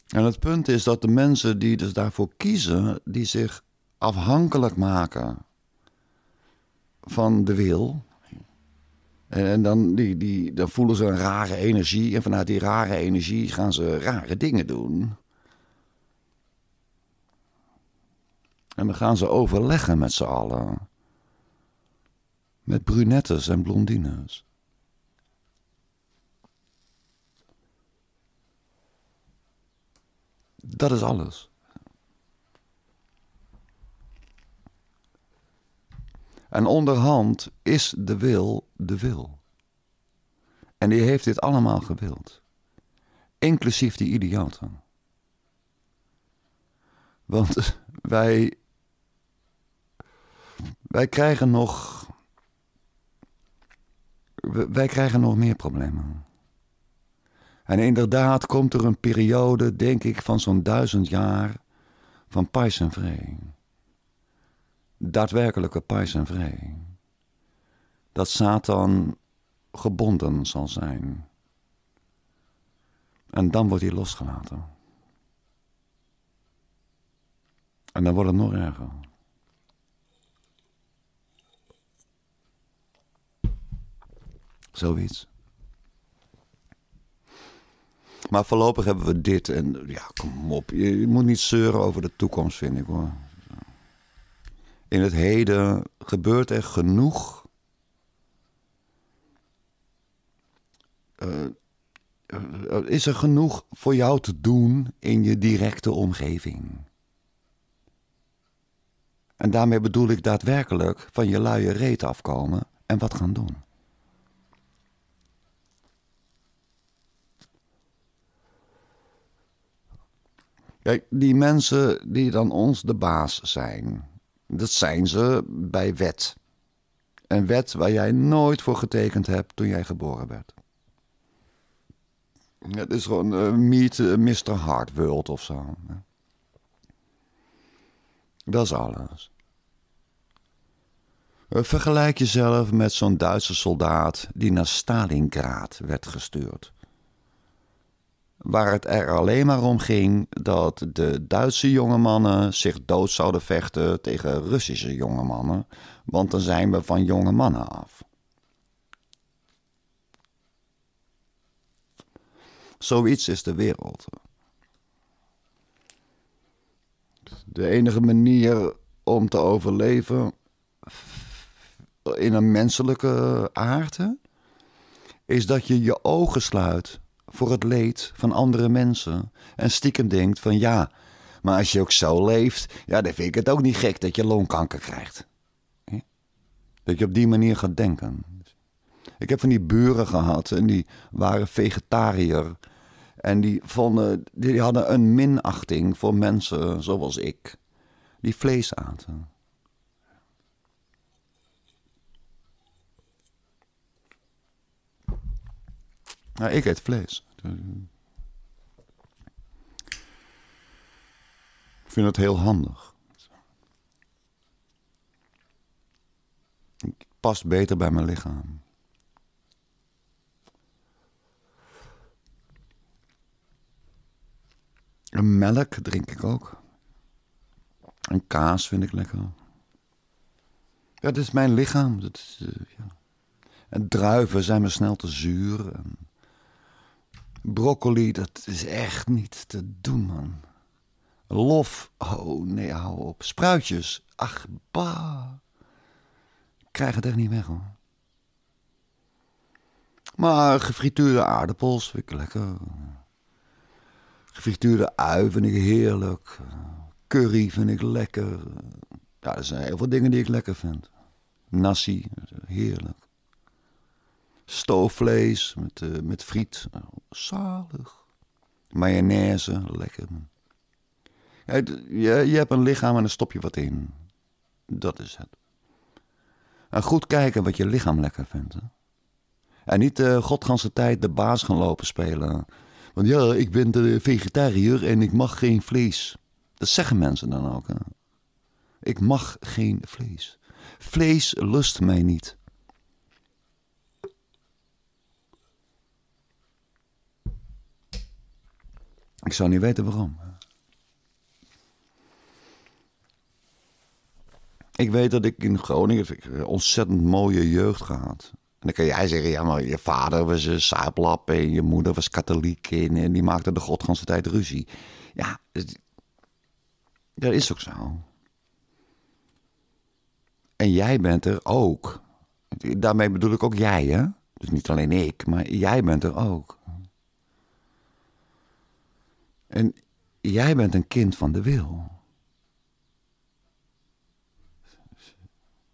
En het punt is dat de mensen die dus daarvoor kiezen, die zich afhankelijk maken van de wil. En dan, die, die, dan voelen ze een rare energie. En vanuit die rare energie gaan ze rare dingen doen. En dan gaan ze overleggen met z'n allen. Met brunettes en blondines. Dat is alles. En onderhand is de wil de wil. En die heeft dit allemaal gewild. Inclusief die idioten. Want wij. Wij krijgen nog wij krijgen nog meer problemen. En inderdaad komt er een periode, denk ik, van zo'n duizend jaar van pais en vree. Daadwerkelijke pais en vree. Dat Satan gebonden zal zijn. En dan wordt hij losgelaten. En dan wordt het nog erger. Zoiets. Maar voorlopig hebben we dit. En ja, kom op. Je, moet niet zeuren over de toekomst, vind ik hoor. In het heden gebeurt er genoeg. Eh, eh, is er genoeg voor jou te doen in je directe omgeving? En daarmee bedoel ik daadwerkelijk van je luie reet afkomen en wat gaan doen. Kijk, die mensen die dan ons de baas zijn, dat zijn ze bij wet. Een wet waar jij nooit voor getekend hebt toen jij geboren werd. Het is gewoon eh, meet eh, Mr. Hartworld of zo. Dat is alles. Eh, vergelijk jezelf met zo'n Duitse soldaat die naar Stalingrad werd gestuurd waar het er alleen maar om ging dat de Duitse jonge mannen zich dood zouden vechten tegen Russische jonge mannen, want dan zijn we van jonge mannen af. Zoiets is de wereld. De enige manier om te overleven in een menselijke aarde is dat je je ogen sluit voor het leed van andere mensen. En stiekem denkt van ja, maar als je ook zo leeft, ja, dan vind ik het ook niet gek dat je longkanker krijgt. Dat je op die manier gaat denken. Ik heb van die buren gehad en die waren vegetariër. En die, die hadden een minachting voor mensen zoals ik, die vlees aten. Nou, ik eet vlees. Ik vind het heel handig. Het past beter bij mijn lichaam. En melk drink ik ook. En kaas vind ik lekker. Ja, dit is mijn lichaam. Dat is, eh, ja. En druiven zijn me snel te zuur. En... Broccoli, dat is echt niet te doen, man. Lof, oh nee, hou op. Spruitjes, ach, ba, Ik krijg het echt niet weg, hoor. Maar gefrituurde aardappels vind ik lekker. Gefrituurde ui vind ik heerlijk. Curry vind ik lekker. Ja, er zijn heel veel dingen die ik lekker vind. Nasi, heerlijk stoofvlees met, eh, met friet. Nou, zalig. Mayonaise, lekker. je, je hebt een lichaam en dan stop je wat in. Dat is het. En goed kijken wat je lichaam lekker vindt. Hè? En niet de eh, godganse tijd de baas gaan lopen spelen. Want ja, ik ben de vegetariër en ik mag geen vlees. Dat zeggen mensen dan ook. Hè? Ik mag geen vlees. Vlees lust mij niet. Ik zou niet weten waarom. Ik weet dat ik in Groningen een ontzettend mooie jeugd gehad. En dan kan jij zeggen, ja, maar je vader was een saaplap en je moeder was katholiek en, die maakte de godganse tijd ruzie. Ja, dat is ook zo. En jij bent er ook. Daarmee bedoel ik ook jij, hè? Dus niet alleen ik, maar jij bent er ook. En jij bent een kind van de wil.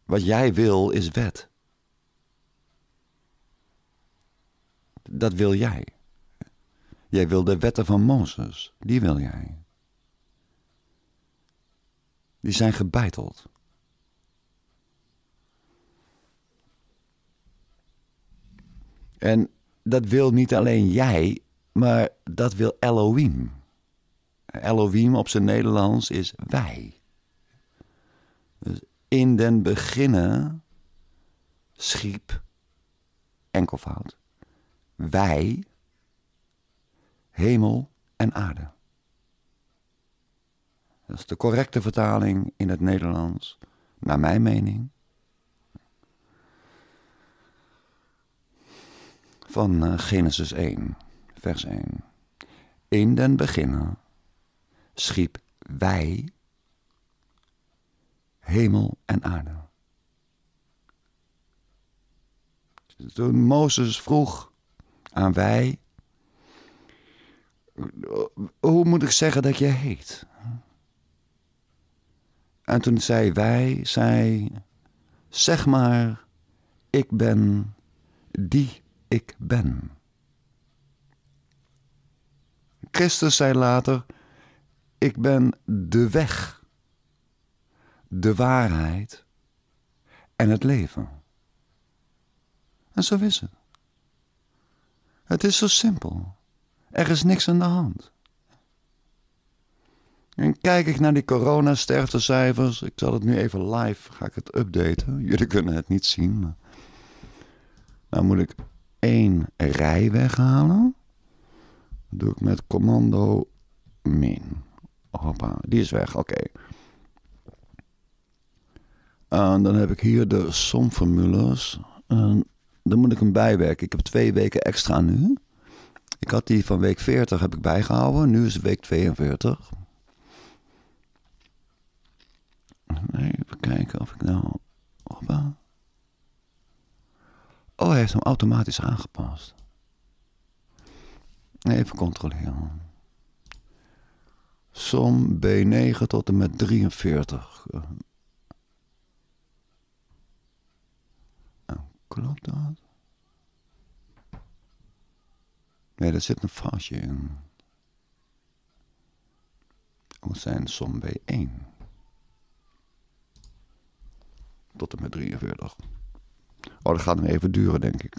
Wat jij wil is wet. Dat wil jij. Jij wil de wetten van Mozes. Die wil jij. Die zijn gebeiteld. En dat wil niet alleen jij, maar dat wil Elohim. Elohim op zijn Nederlands is wij. Dus in den beginnen schiep, enkelvoud, wij, hemel en aarde. Dat is de correcte vertaling in het Nederlands, naar mijn mening. Van eh, Genesis 1, vers 1. In den beginnen schiep wij hemel en aarde. Toen Mozes vroeg aan wij, hoe moet ik zeggen dat je heet? En toen zei wij, zei, zeg maar, ik ben die ik ben. Christus zei later, ik ben de weg, de waarheid en het leven. En zo is het. Het is zo simpel. Er is niks aan de hand. En kijk ik naar die coronasterftecijfers. Ik zal het nu even live, ga ik het updaten. Jullie kunnen het niet zien. Maar... moet ik één rij weghalen. Dat doe ik met commando min. Hoppa, die is weg. Oké. En dan heb ik hier de somformules. En dan moet ik hem bijwerken. Ik heb twee weken extra nu. Ik had die van week 40 heb ik bijgehouden. Nu is het week 42. Even kijken of ik nou... Hoppa. Oh, hij heeft hem automatisch aangepast. Even controleren som B9 tot en met 43. Eh, klopt dat? Nee, daar zit een foutje in. moet zijn som B1. Tot en met 43. Oh, dat gaat hem even duren, denk ik.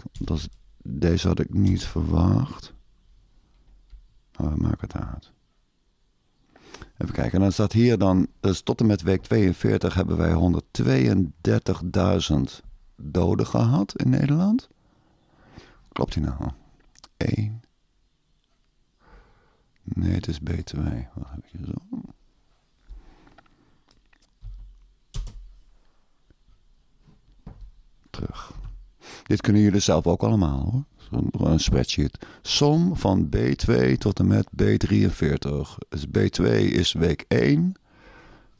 deze had ik niet verwacht. Maar we maken het uit. Even kijken, dan staat hier dan, dus tot en met week 42 hebben wij 132.000 doden gehad in Nederland. Klopt die nou? 1. Nee, het is B2. Wat heb ik zo? Terug. Dit kunnen jullie zelf ook allemaal hoor een, spreadsheet. Som van B2 tot en met B43. Dus B2 is week 1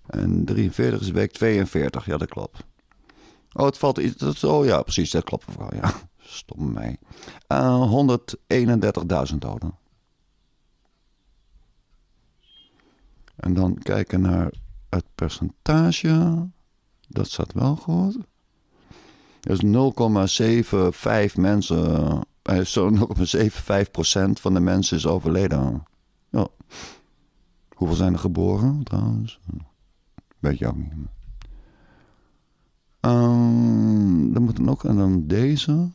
en 43 is week 42. Ja, dat klopt. Oh, het valt iets. oh ja, precies, dat klopt mevrouw. Ja, stom mij. 131.000 eh, doden. En dan kijken naar het percentage. Dat staat wel goed. Dus 0,75 mensen zo'n nog een 7, van de mensen is overleden. Ja. Hoeveel zijn er geboren trouwens? Weet je ook niet. Um, dan moet er nog, en dan deze.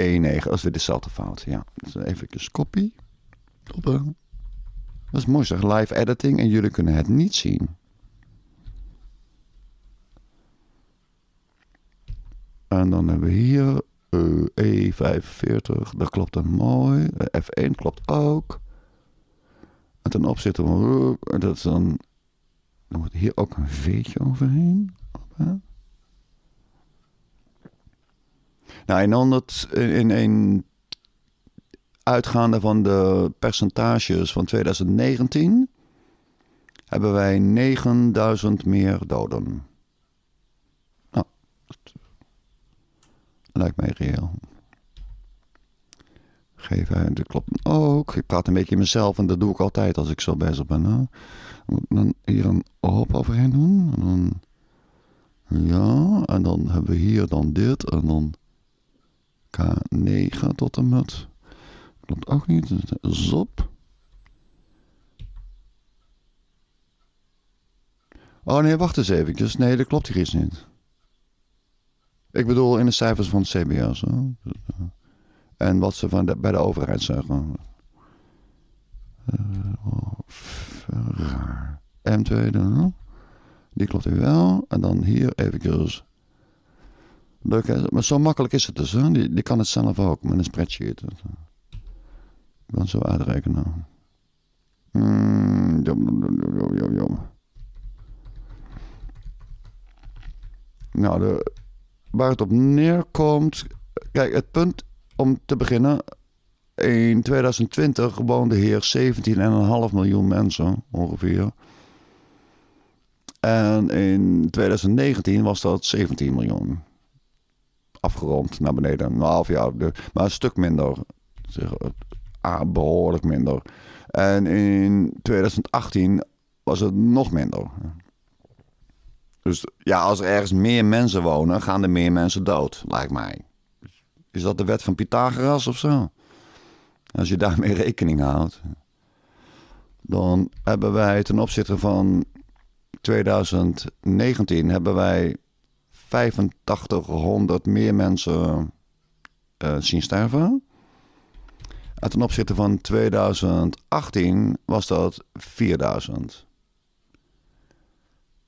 1,9, als weer dezelfde fout. Ja, dus even kopie. Kloppen. Dat is mooi zeg, live editing en jullie kunnen het niet zien. En dan hebben we hier E45, dat klopt dan mooi. F1 klopt ook. En ten opzichte van. Dat is dan. moet hier ook een veetje overheen. Nou, in 100. In, in, uitgaande van de percentages van 2019. hebben wij 9000 meer doden. Lijkt mij reëel. Geef uit, dat klopt ook. Ik praat een beetje in mezelf en dat doe ik altijd als ik zo bezig ben. dan hier een op overheen doen. En dan, ja, en dan hebben we hier dan dit. En dan K9 tot en met. Klopt ook niet. Zop. Oh nee, wacht eens even. Nee, dat klopt hier iets niet. Ik bedoel in de cijfers van het CBS. Hè? En wat ze van de, bij de overheid zeggen. Eh, oh, raar. M2, dan, die klopt hier wel. En dan hier even Leuk, Maar zo makkelijk is het dus. Hè? Die, die kan het zelf ook met een spreadsheet. Ik Ik het zo uitrekenen. Mm, Nou, de waar het op neerkomt. Kijk, het punt om te beginnen. In 2020 woonden hier 17,5 miljoen mensen ongeveer. En in 2019 was dat 17 miljoen. Afgerond naar beneden. Een half jaar, maar een stuk minder. Behoorlijk minder. En in 2018 was het nog minder. Dus ja, als er ergens meer mensen wonen, gaan er meer mensen dood, lijkt mij. Is dat de wet van Pythagoras of zo? Als je daarmee rekening houdt, dan hebben wij ten opzichte van 2019 hebben wij 8500 meer mensen eh, zien sterven. En ten opzichte van 2018 was dat 4000.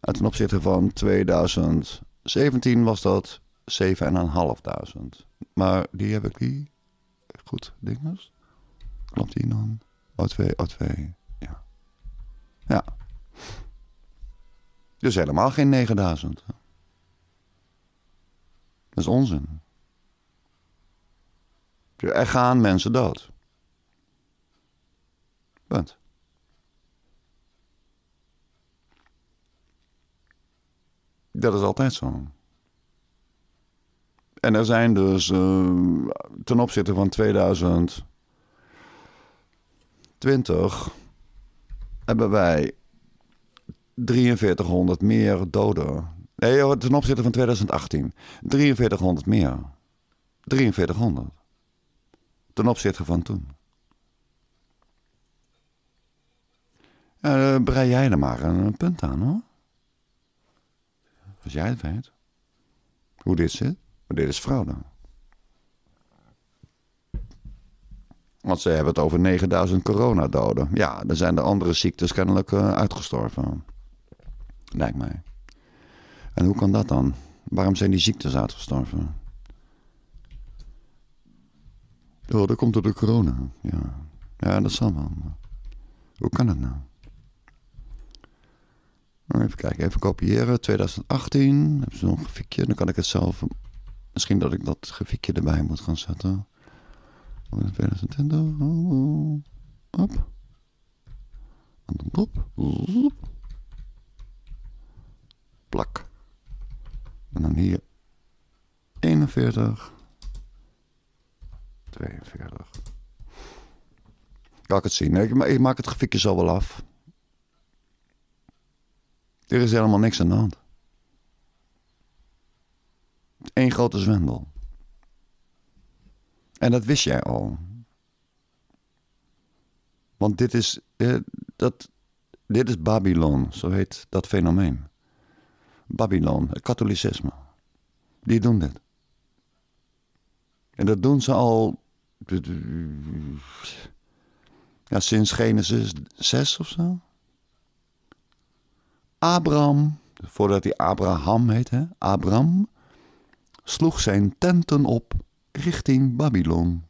Eh, ten opzichte van 2017 was dat 7.500. Maar die heb ik die. Goed, dinges. Klopt die dan? O2, O2. Ja. Ja. Dus helemaal geen 9000. Dat is onzin. Er gaan mensen dood. Punt. Dat is altijd zo. En er zijn dus eh, ten opzichte van 2020 hebben wij 4300 meer doden. Nee, oh, ten opzichte van 2018. 4300 meer. 4300. Ten opzichte van toen. Ja, eh, brei jij er maar een punt aan hoor. Als jij het weet. Hoe dit zit. Maar dit is fraude. Want ze hebben het over 9000 coronadoden. Ja, dan zijn de andere ziektes kennelijk eh, uitgestorven. Lijkt mij. En hoe kan dat dan? Waarom zijn die ziektes uitgestorven? Oh, dat komt door de corona. Ja, ja dat zal wel. Hoe kan dat nou? Nou, even kijken, even kopiëren. 2018. heb ze nog Dan kan ik het zelf. Misschien dat ik dat grafiekje erbij moet gaan zetten. 2020. Hop. Op. Plak. En dan hier 41. 42. Kan ik het zien? ik, maak het grafiekje zo wel af. Er is helemaal niks aan de hand. Eén grote zwendel. En dat wist jij al. Want dit is, eh, dat, dit is Babylon, zo heet dat fenomeen. Babylon, het katholicisme. Die doen dit. En dat doen ze al ja, sinds Genesis 6 of zo. Abraham, voordat hij Abraham heette, Abram, sloeg zijn tenten op richting Babylon.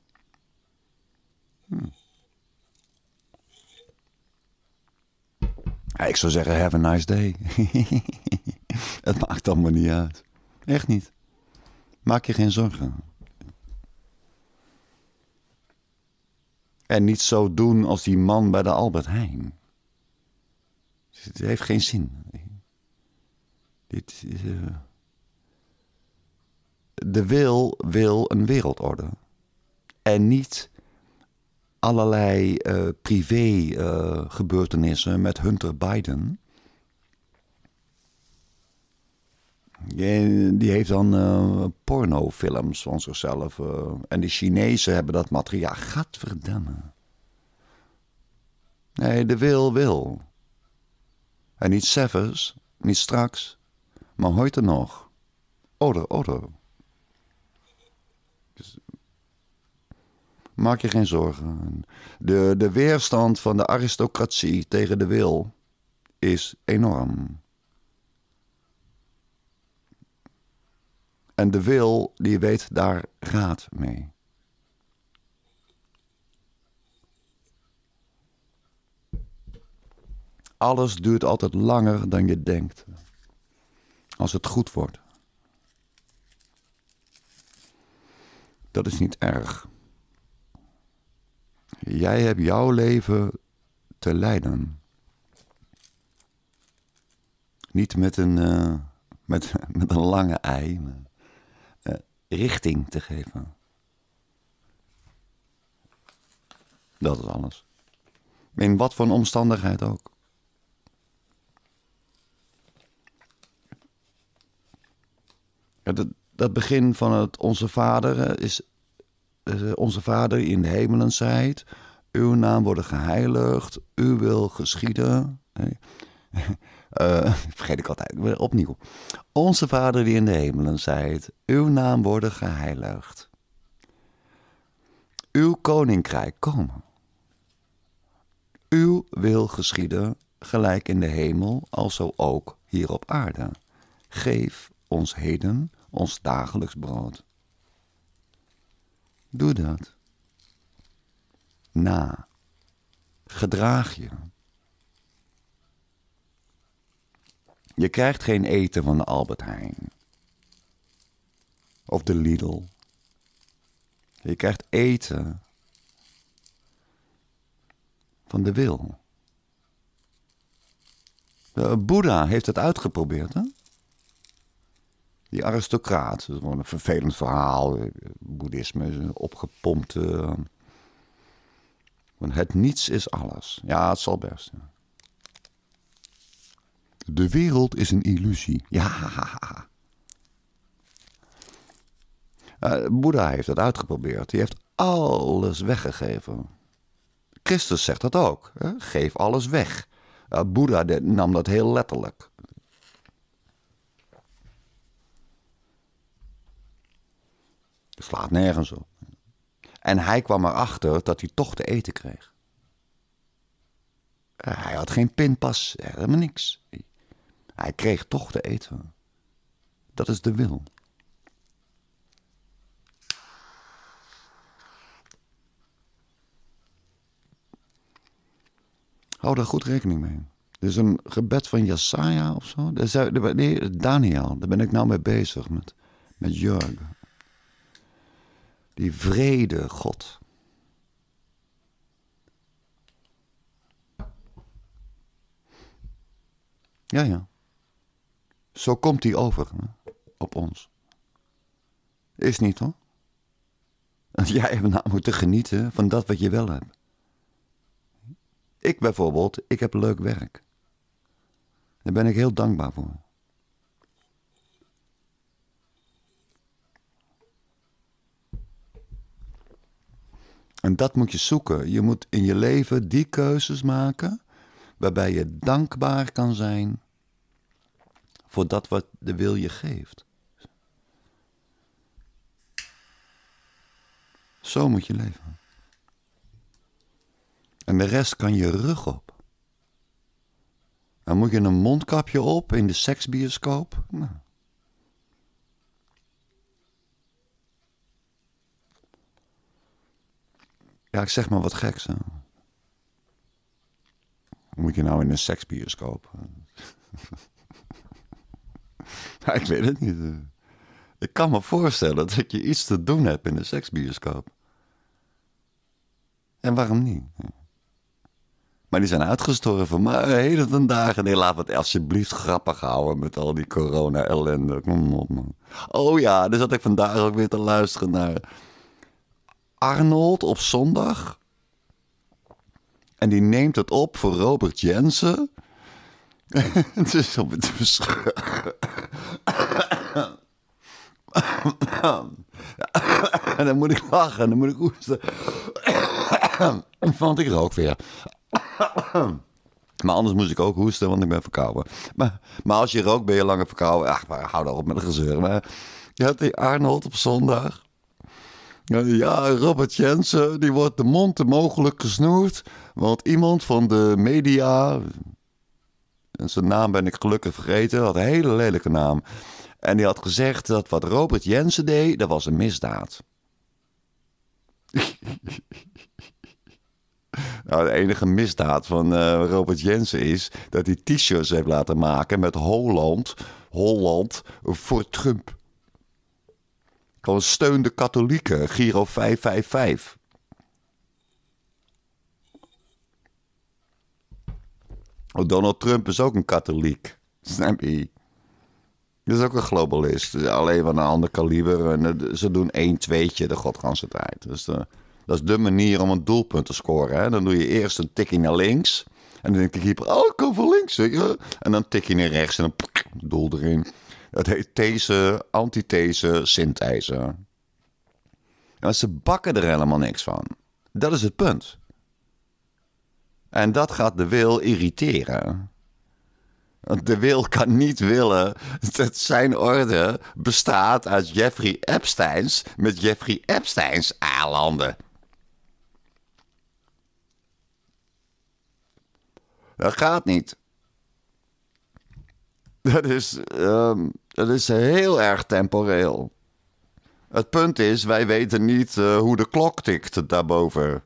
Hm. Ik zou zeggen, have a nice day. het maakt allemaal niet uit. Echt niet. Maak je geen zorgen. En niet zo doen als die man bij de Albert Heijn. Het heeft geen zin. Dit is. Eh, de wil wil een wereldorde. En niet allerlei uh, privé eh, gebeurtenissen met Hunter Biden. Die heeft dan pornofilms van zichzelf. en de Chinezen hebben dat materiaal. Gadverdamme. Nee, de wil wil. En niet severs, niet straks, maar heute nog. Oder, oder. Dus, maak je geen zorgen. De, de weerstand van de aristocratie tegen de wil is enorm. En de wil, die weet daar raad mee. alles duurt altijd langer dan je denkt. Als het goed wordt. Dat is niet erg. Jij hebt jouw leven te leiden. Niet met een, eh, met, met een lange ei. Eh, richting te geven. Dat is alles. In wat voor omstandigheid ook. Ja, dat, dat begin van het Onze Vader eh, is... Eh, onze Vader in de hemelen zijt, uw naam worden geheiligd, uw wil geschieden. Eh, vergeet ik altijd, opnieuw. Onze Vader die in de hemelen zijt, uw naam worden geheiligd. Uw koninkrijk komen. Uw wil geschieden, gelijk in de hemel, alzo ook hier op aarde. Geef ons heden ons dagelijks brood. Doe dat. Na. Gedraag je. Je krijgt geen eten van de Albert Heijn. Of de Lidl. Je krijgt eten van de wil. Eh, Boeddha heeft het uitgeprobeerd, hè? Die aristocraat, dat is gewoon een vervelend verhaal. Eh, boeddhisme is een opgepompte. Eh, Want het niets is alles. Ja, het zal best. De wereld is een illusie. Ja. Uh, Boeddha heeft dat uitgeprobeerd. Die heeft alles weggegeven. Christus zegt dat ook. Hè? Geef alles weg. Uh, Boeddha nam dat heel letterlijk. Dat slaat nergens op. En hij kwam erachter dat hij toch te eten kreeg. Eh, hij had geen pinpas, helemaal niks. Hij kreeg toch te eten. Dat is de wil. Hou daar goed rekening mee. Er is een gebed van Jesaja of zo. Nee, Daniel, daar ben ik nou mee bezig met, met Jurgen die vrede God. Ja, ja. Zo komt die over op ons. Is niet hoor. Want jij hebt nou moeten genieten van dat wat je wel hebt. Ik bijvoorbeeld, ik heb leuk werk. Daar ben ik heel dankbaar voor. En dat moet je zoeken. Je moet in je leven die keuzes maken waarbij je dankbaar kan zijn voor dat wat de wil je geeft. Zo moet je leven. En de rest kan je rug op. Dan moet je een mondkapje op in de seksbioscoop. Nou. Ja, ik zeg maar wat geks. Hè? Moet je nou in een seksbioscoop? ik weet het niet. Ik kan me voorstellen dat je iets te doen hebt in een seksbioscoop. En waarom niet? Maar die zijn uitgestorven. Maar hele ten dagen. Nee, laat het alsjeblieft grappig houden met al die corona-ellende. Kom op, man. Oh ja, dus zat ik vandaag ook weer te luisteren naar Arnold op zondag. En die neemt het op voor Robert Jensen. het is op het te en dan moet ik lachen, dan moet ik hoesten. want ik rook weer. maar anders moest ik ook hoesten, want ik ben verkouden. Maar, maar als je rookt, ben je langer verkouden. Ach, maar hou daarop op met de gezeur. Maar je had die Arnold op zondag. Ja, Robert Jensen, die wordt de mond te mogelijk gesnoerd. Want iemand van de media, en zijn naam ben ik gelukkig vergeten, had een hele lelijke naam. En die had gezegd dat wat Robert Jensen deed, dat was een misdaad. nou, de enige misdaad van eh, Robert Jensen is dat hij t-shirts heeft laten maken met Holland, Holland voor Trump. Gewoon steun de katholieken, Giro 555. Oh, Donald Trump is ook een katholiek. Snap je? Dat is ook een globalist. Alleen van een ander kaliber. Eh, ze doen één tweetje de godganse tijd. Dus eh, dat is de manier om een doelpunt te scoren. Hè? Dan doe je eerst een tikje naar links. En dan denk ik: oh, ik kom van links. En dan tik je naar rechts en dan doel erin. Het heet these, antithese, synthese. En nou, ze bakken er helemaal niks van. Dat is het punt. En dat gaat de wil irriteren. De wil kan niet willen dat zijn orde bestaat uit Jeffrey Epsteins met Jeffrey Epsteins aanlanden. Dat gaat niet. Dat is, ehm, dat is heel erg temporeel. Het punt is, wij weten niet eh, hoe de klok tikt daarboven.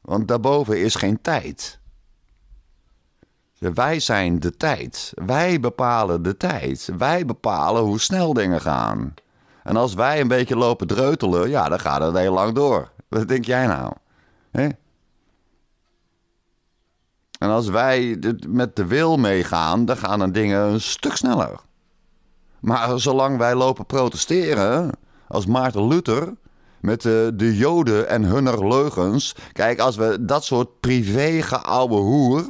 Want daarboven is geen tijd. Wij zijn de tijd. Wij bepalen de tijd. Wij bepalen hoe snel dingen gaan. En als wij een beetje lopen dreutelen, ja, dan gaat het heel lang door. Wat denk jij nou? En als wij met de wil meegaan, dan gaan dan dingen een stuk sneller. Maar zolang wij lopen protesteren, als Maarten Luther, met de, eh, de Joden en hunner leugens. Kijk, als we dat soort privé hoer,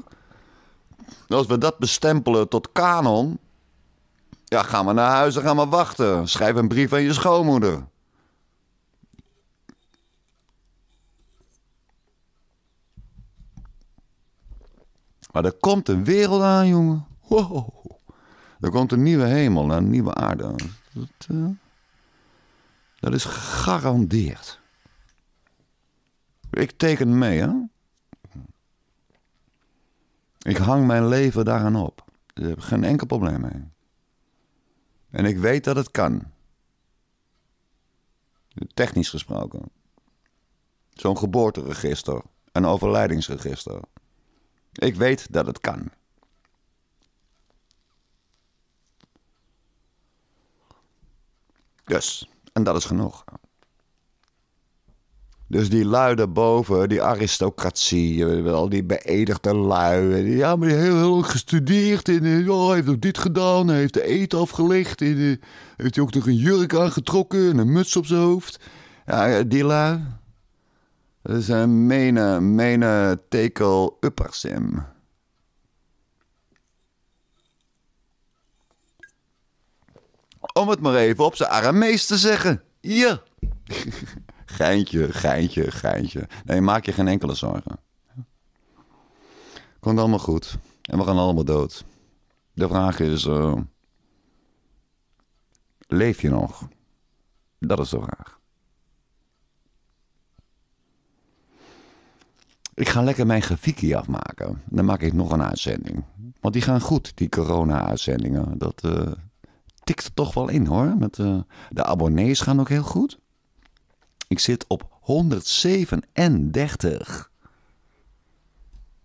als we dat bestempelen tot kanon, ja, gaan we naar huis en gaan we wachten. Schrijf een brief aan je schoonmoeder. Maar er komt een wereld aan, jongen. Wow. Er komt een nieuwe hemel en een nieuwe aarde. Dat, eh, dat is gegarandeerd. Ik teken mee, hè? Ik hang mijn leven daaraan op. Daar heb geen enkel probleem mee. En ik weet dat het kan. Technisch gesproken. Zo'n geboorteregister, een overlijdingsregister. Ik weet dat het kan. Dus, en dat is genoeg. Dus die lui daarboven, die aristocratie, wel, die beëdigde lui. ja, maar die heel, heel gestudeerd. En, eh, ja, hij heeft ook dit gedaan, hij heeft de eten afgelegd. En, eh, heeft hij ook nog een jurk aangetrokken en een muts op zijn hoofd. Ja, die lui. Dat is een eh, mene, mene tekel uppersim. Om het maar even op zijn Aramees te zeggen. Hier. Geintje, geintje, geintje. Nee, maak je geen enkele zorgen. Komt allemaal goed. En we gaan allemaal dood. De vraag is... Eh, leef je nog? Dat is de vraag. Ik ga lekker mijn grafiekje afmaken. Dan maak ik nog een uitzending. Want die gaan goed, die corona-uitzendingen. Dat uh, tikt er toch wel in hoor. Met, eh, de abonnees gaan ook heel goed. Ik zit op 137.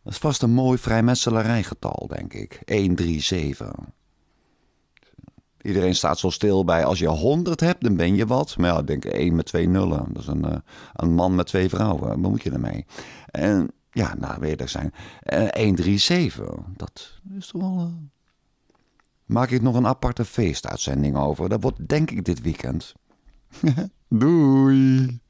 Dat is vast een mooi vrijmetselarijgetal, denk ik. 137. Iedereen staat zo stil bij als je 100 hebt, dan ben je wat. Maar ja, ik denk één met twee nullen. Dat is een, eh, een man met twee vrouwen. Wat moet je ermee? En ja, nou, weet zijn zijn. En 137, dat is toch wel... Eh, maak ik nog een aparte feestuitzending over. Dat wordt denk ik dit weekend. Doei!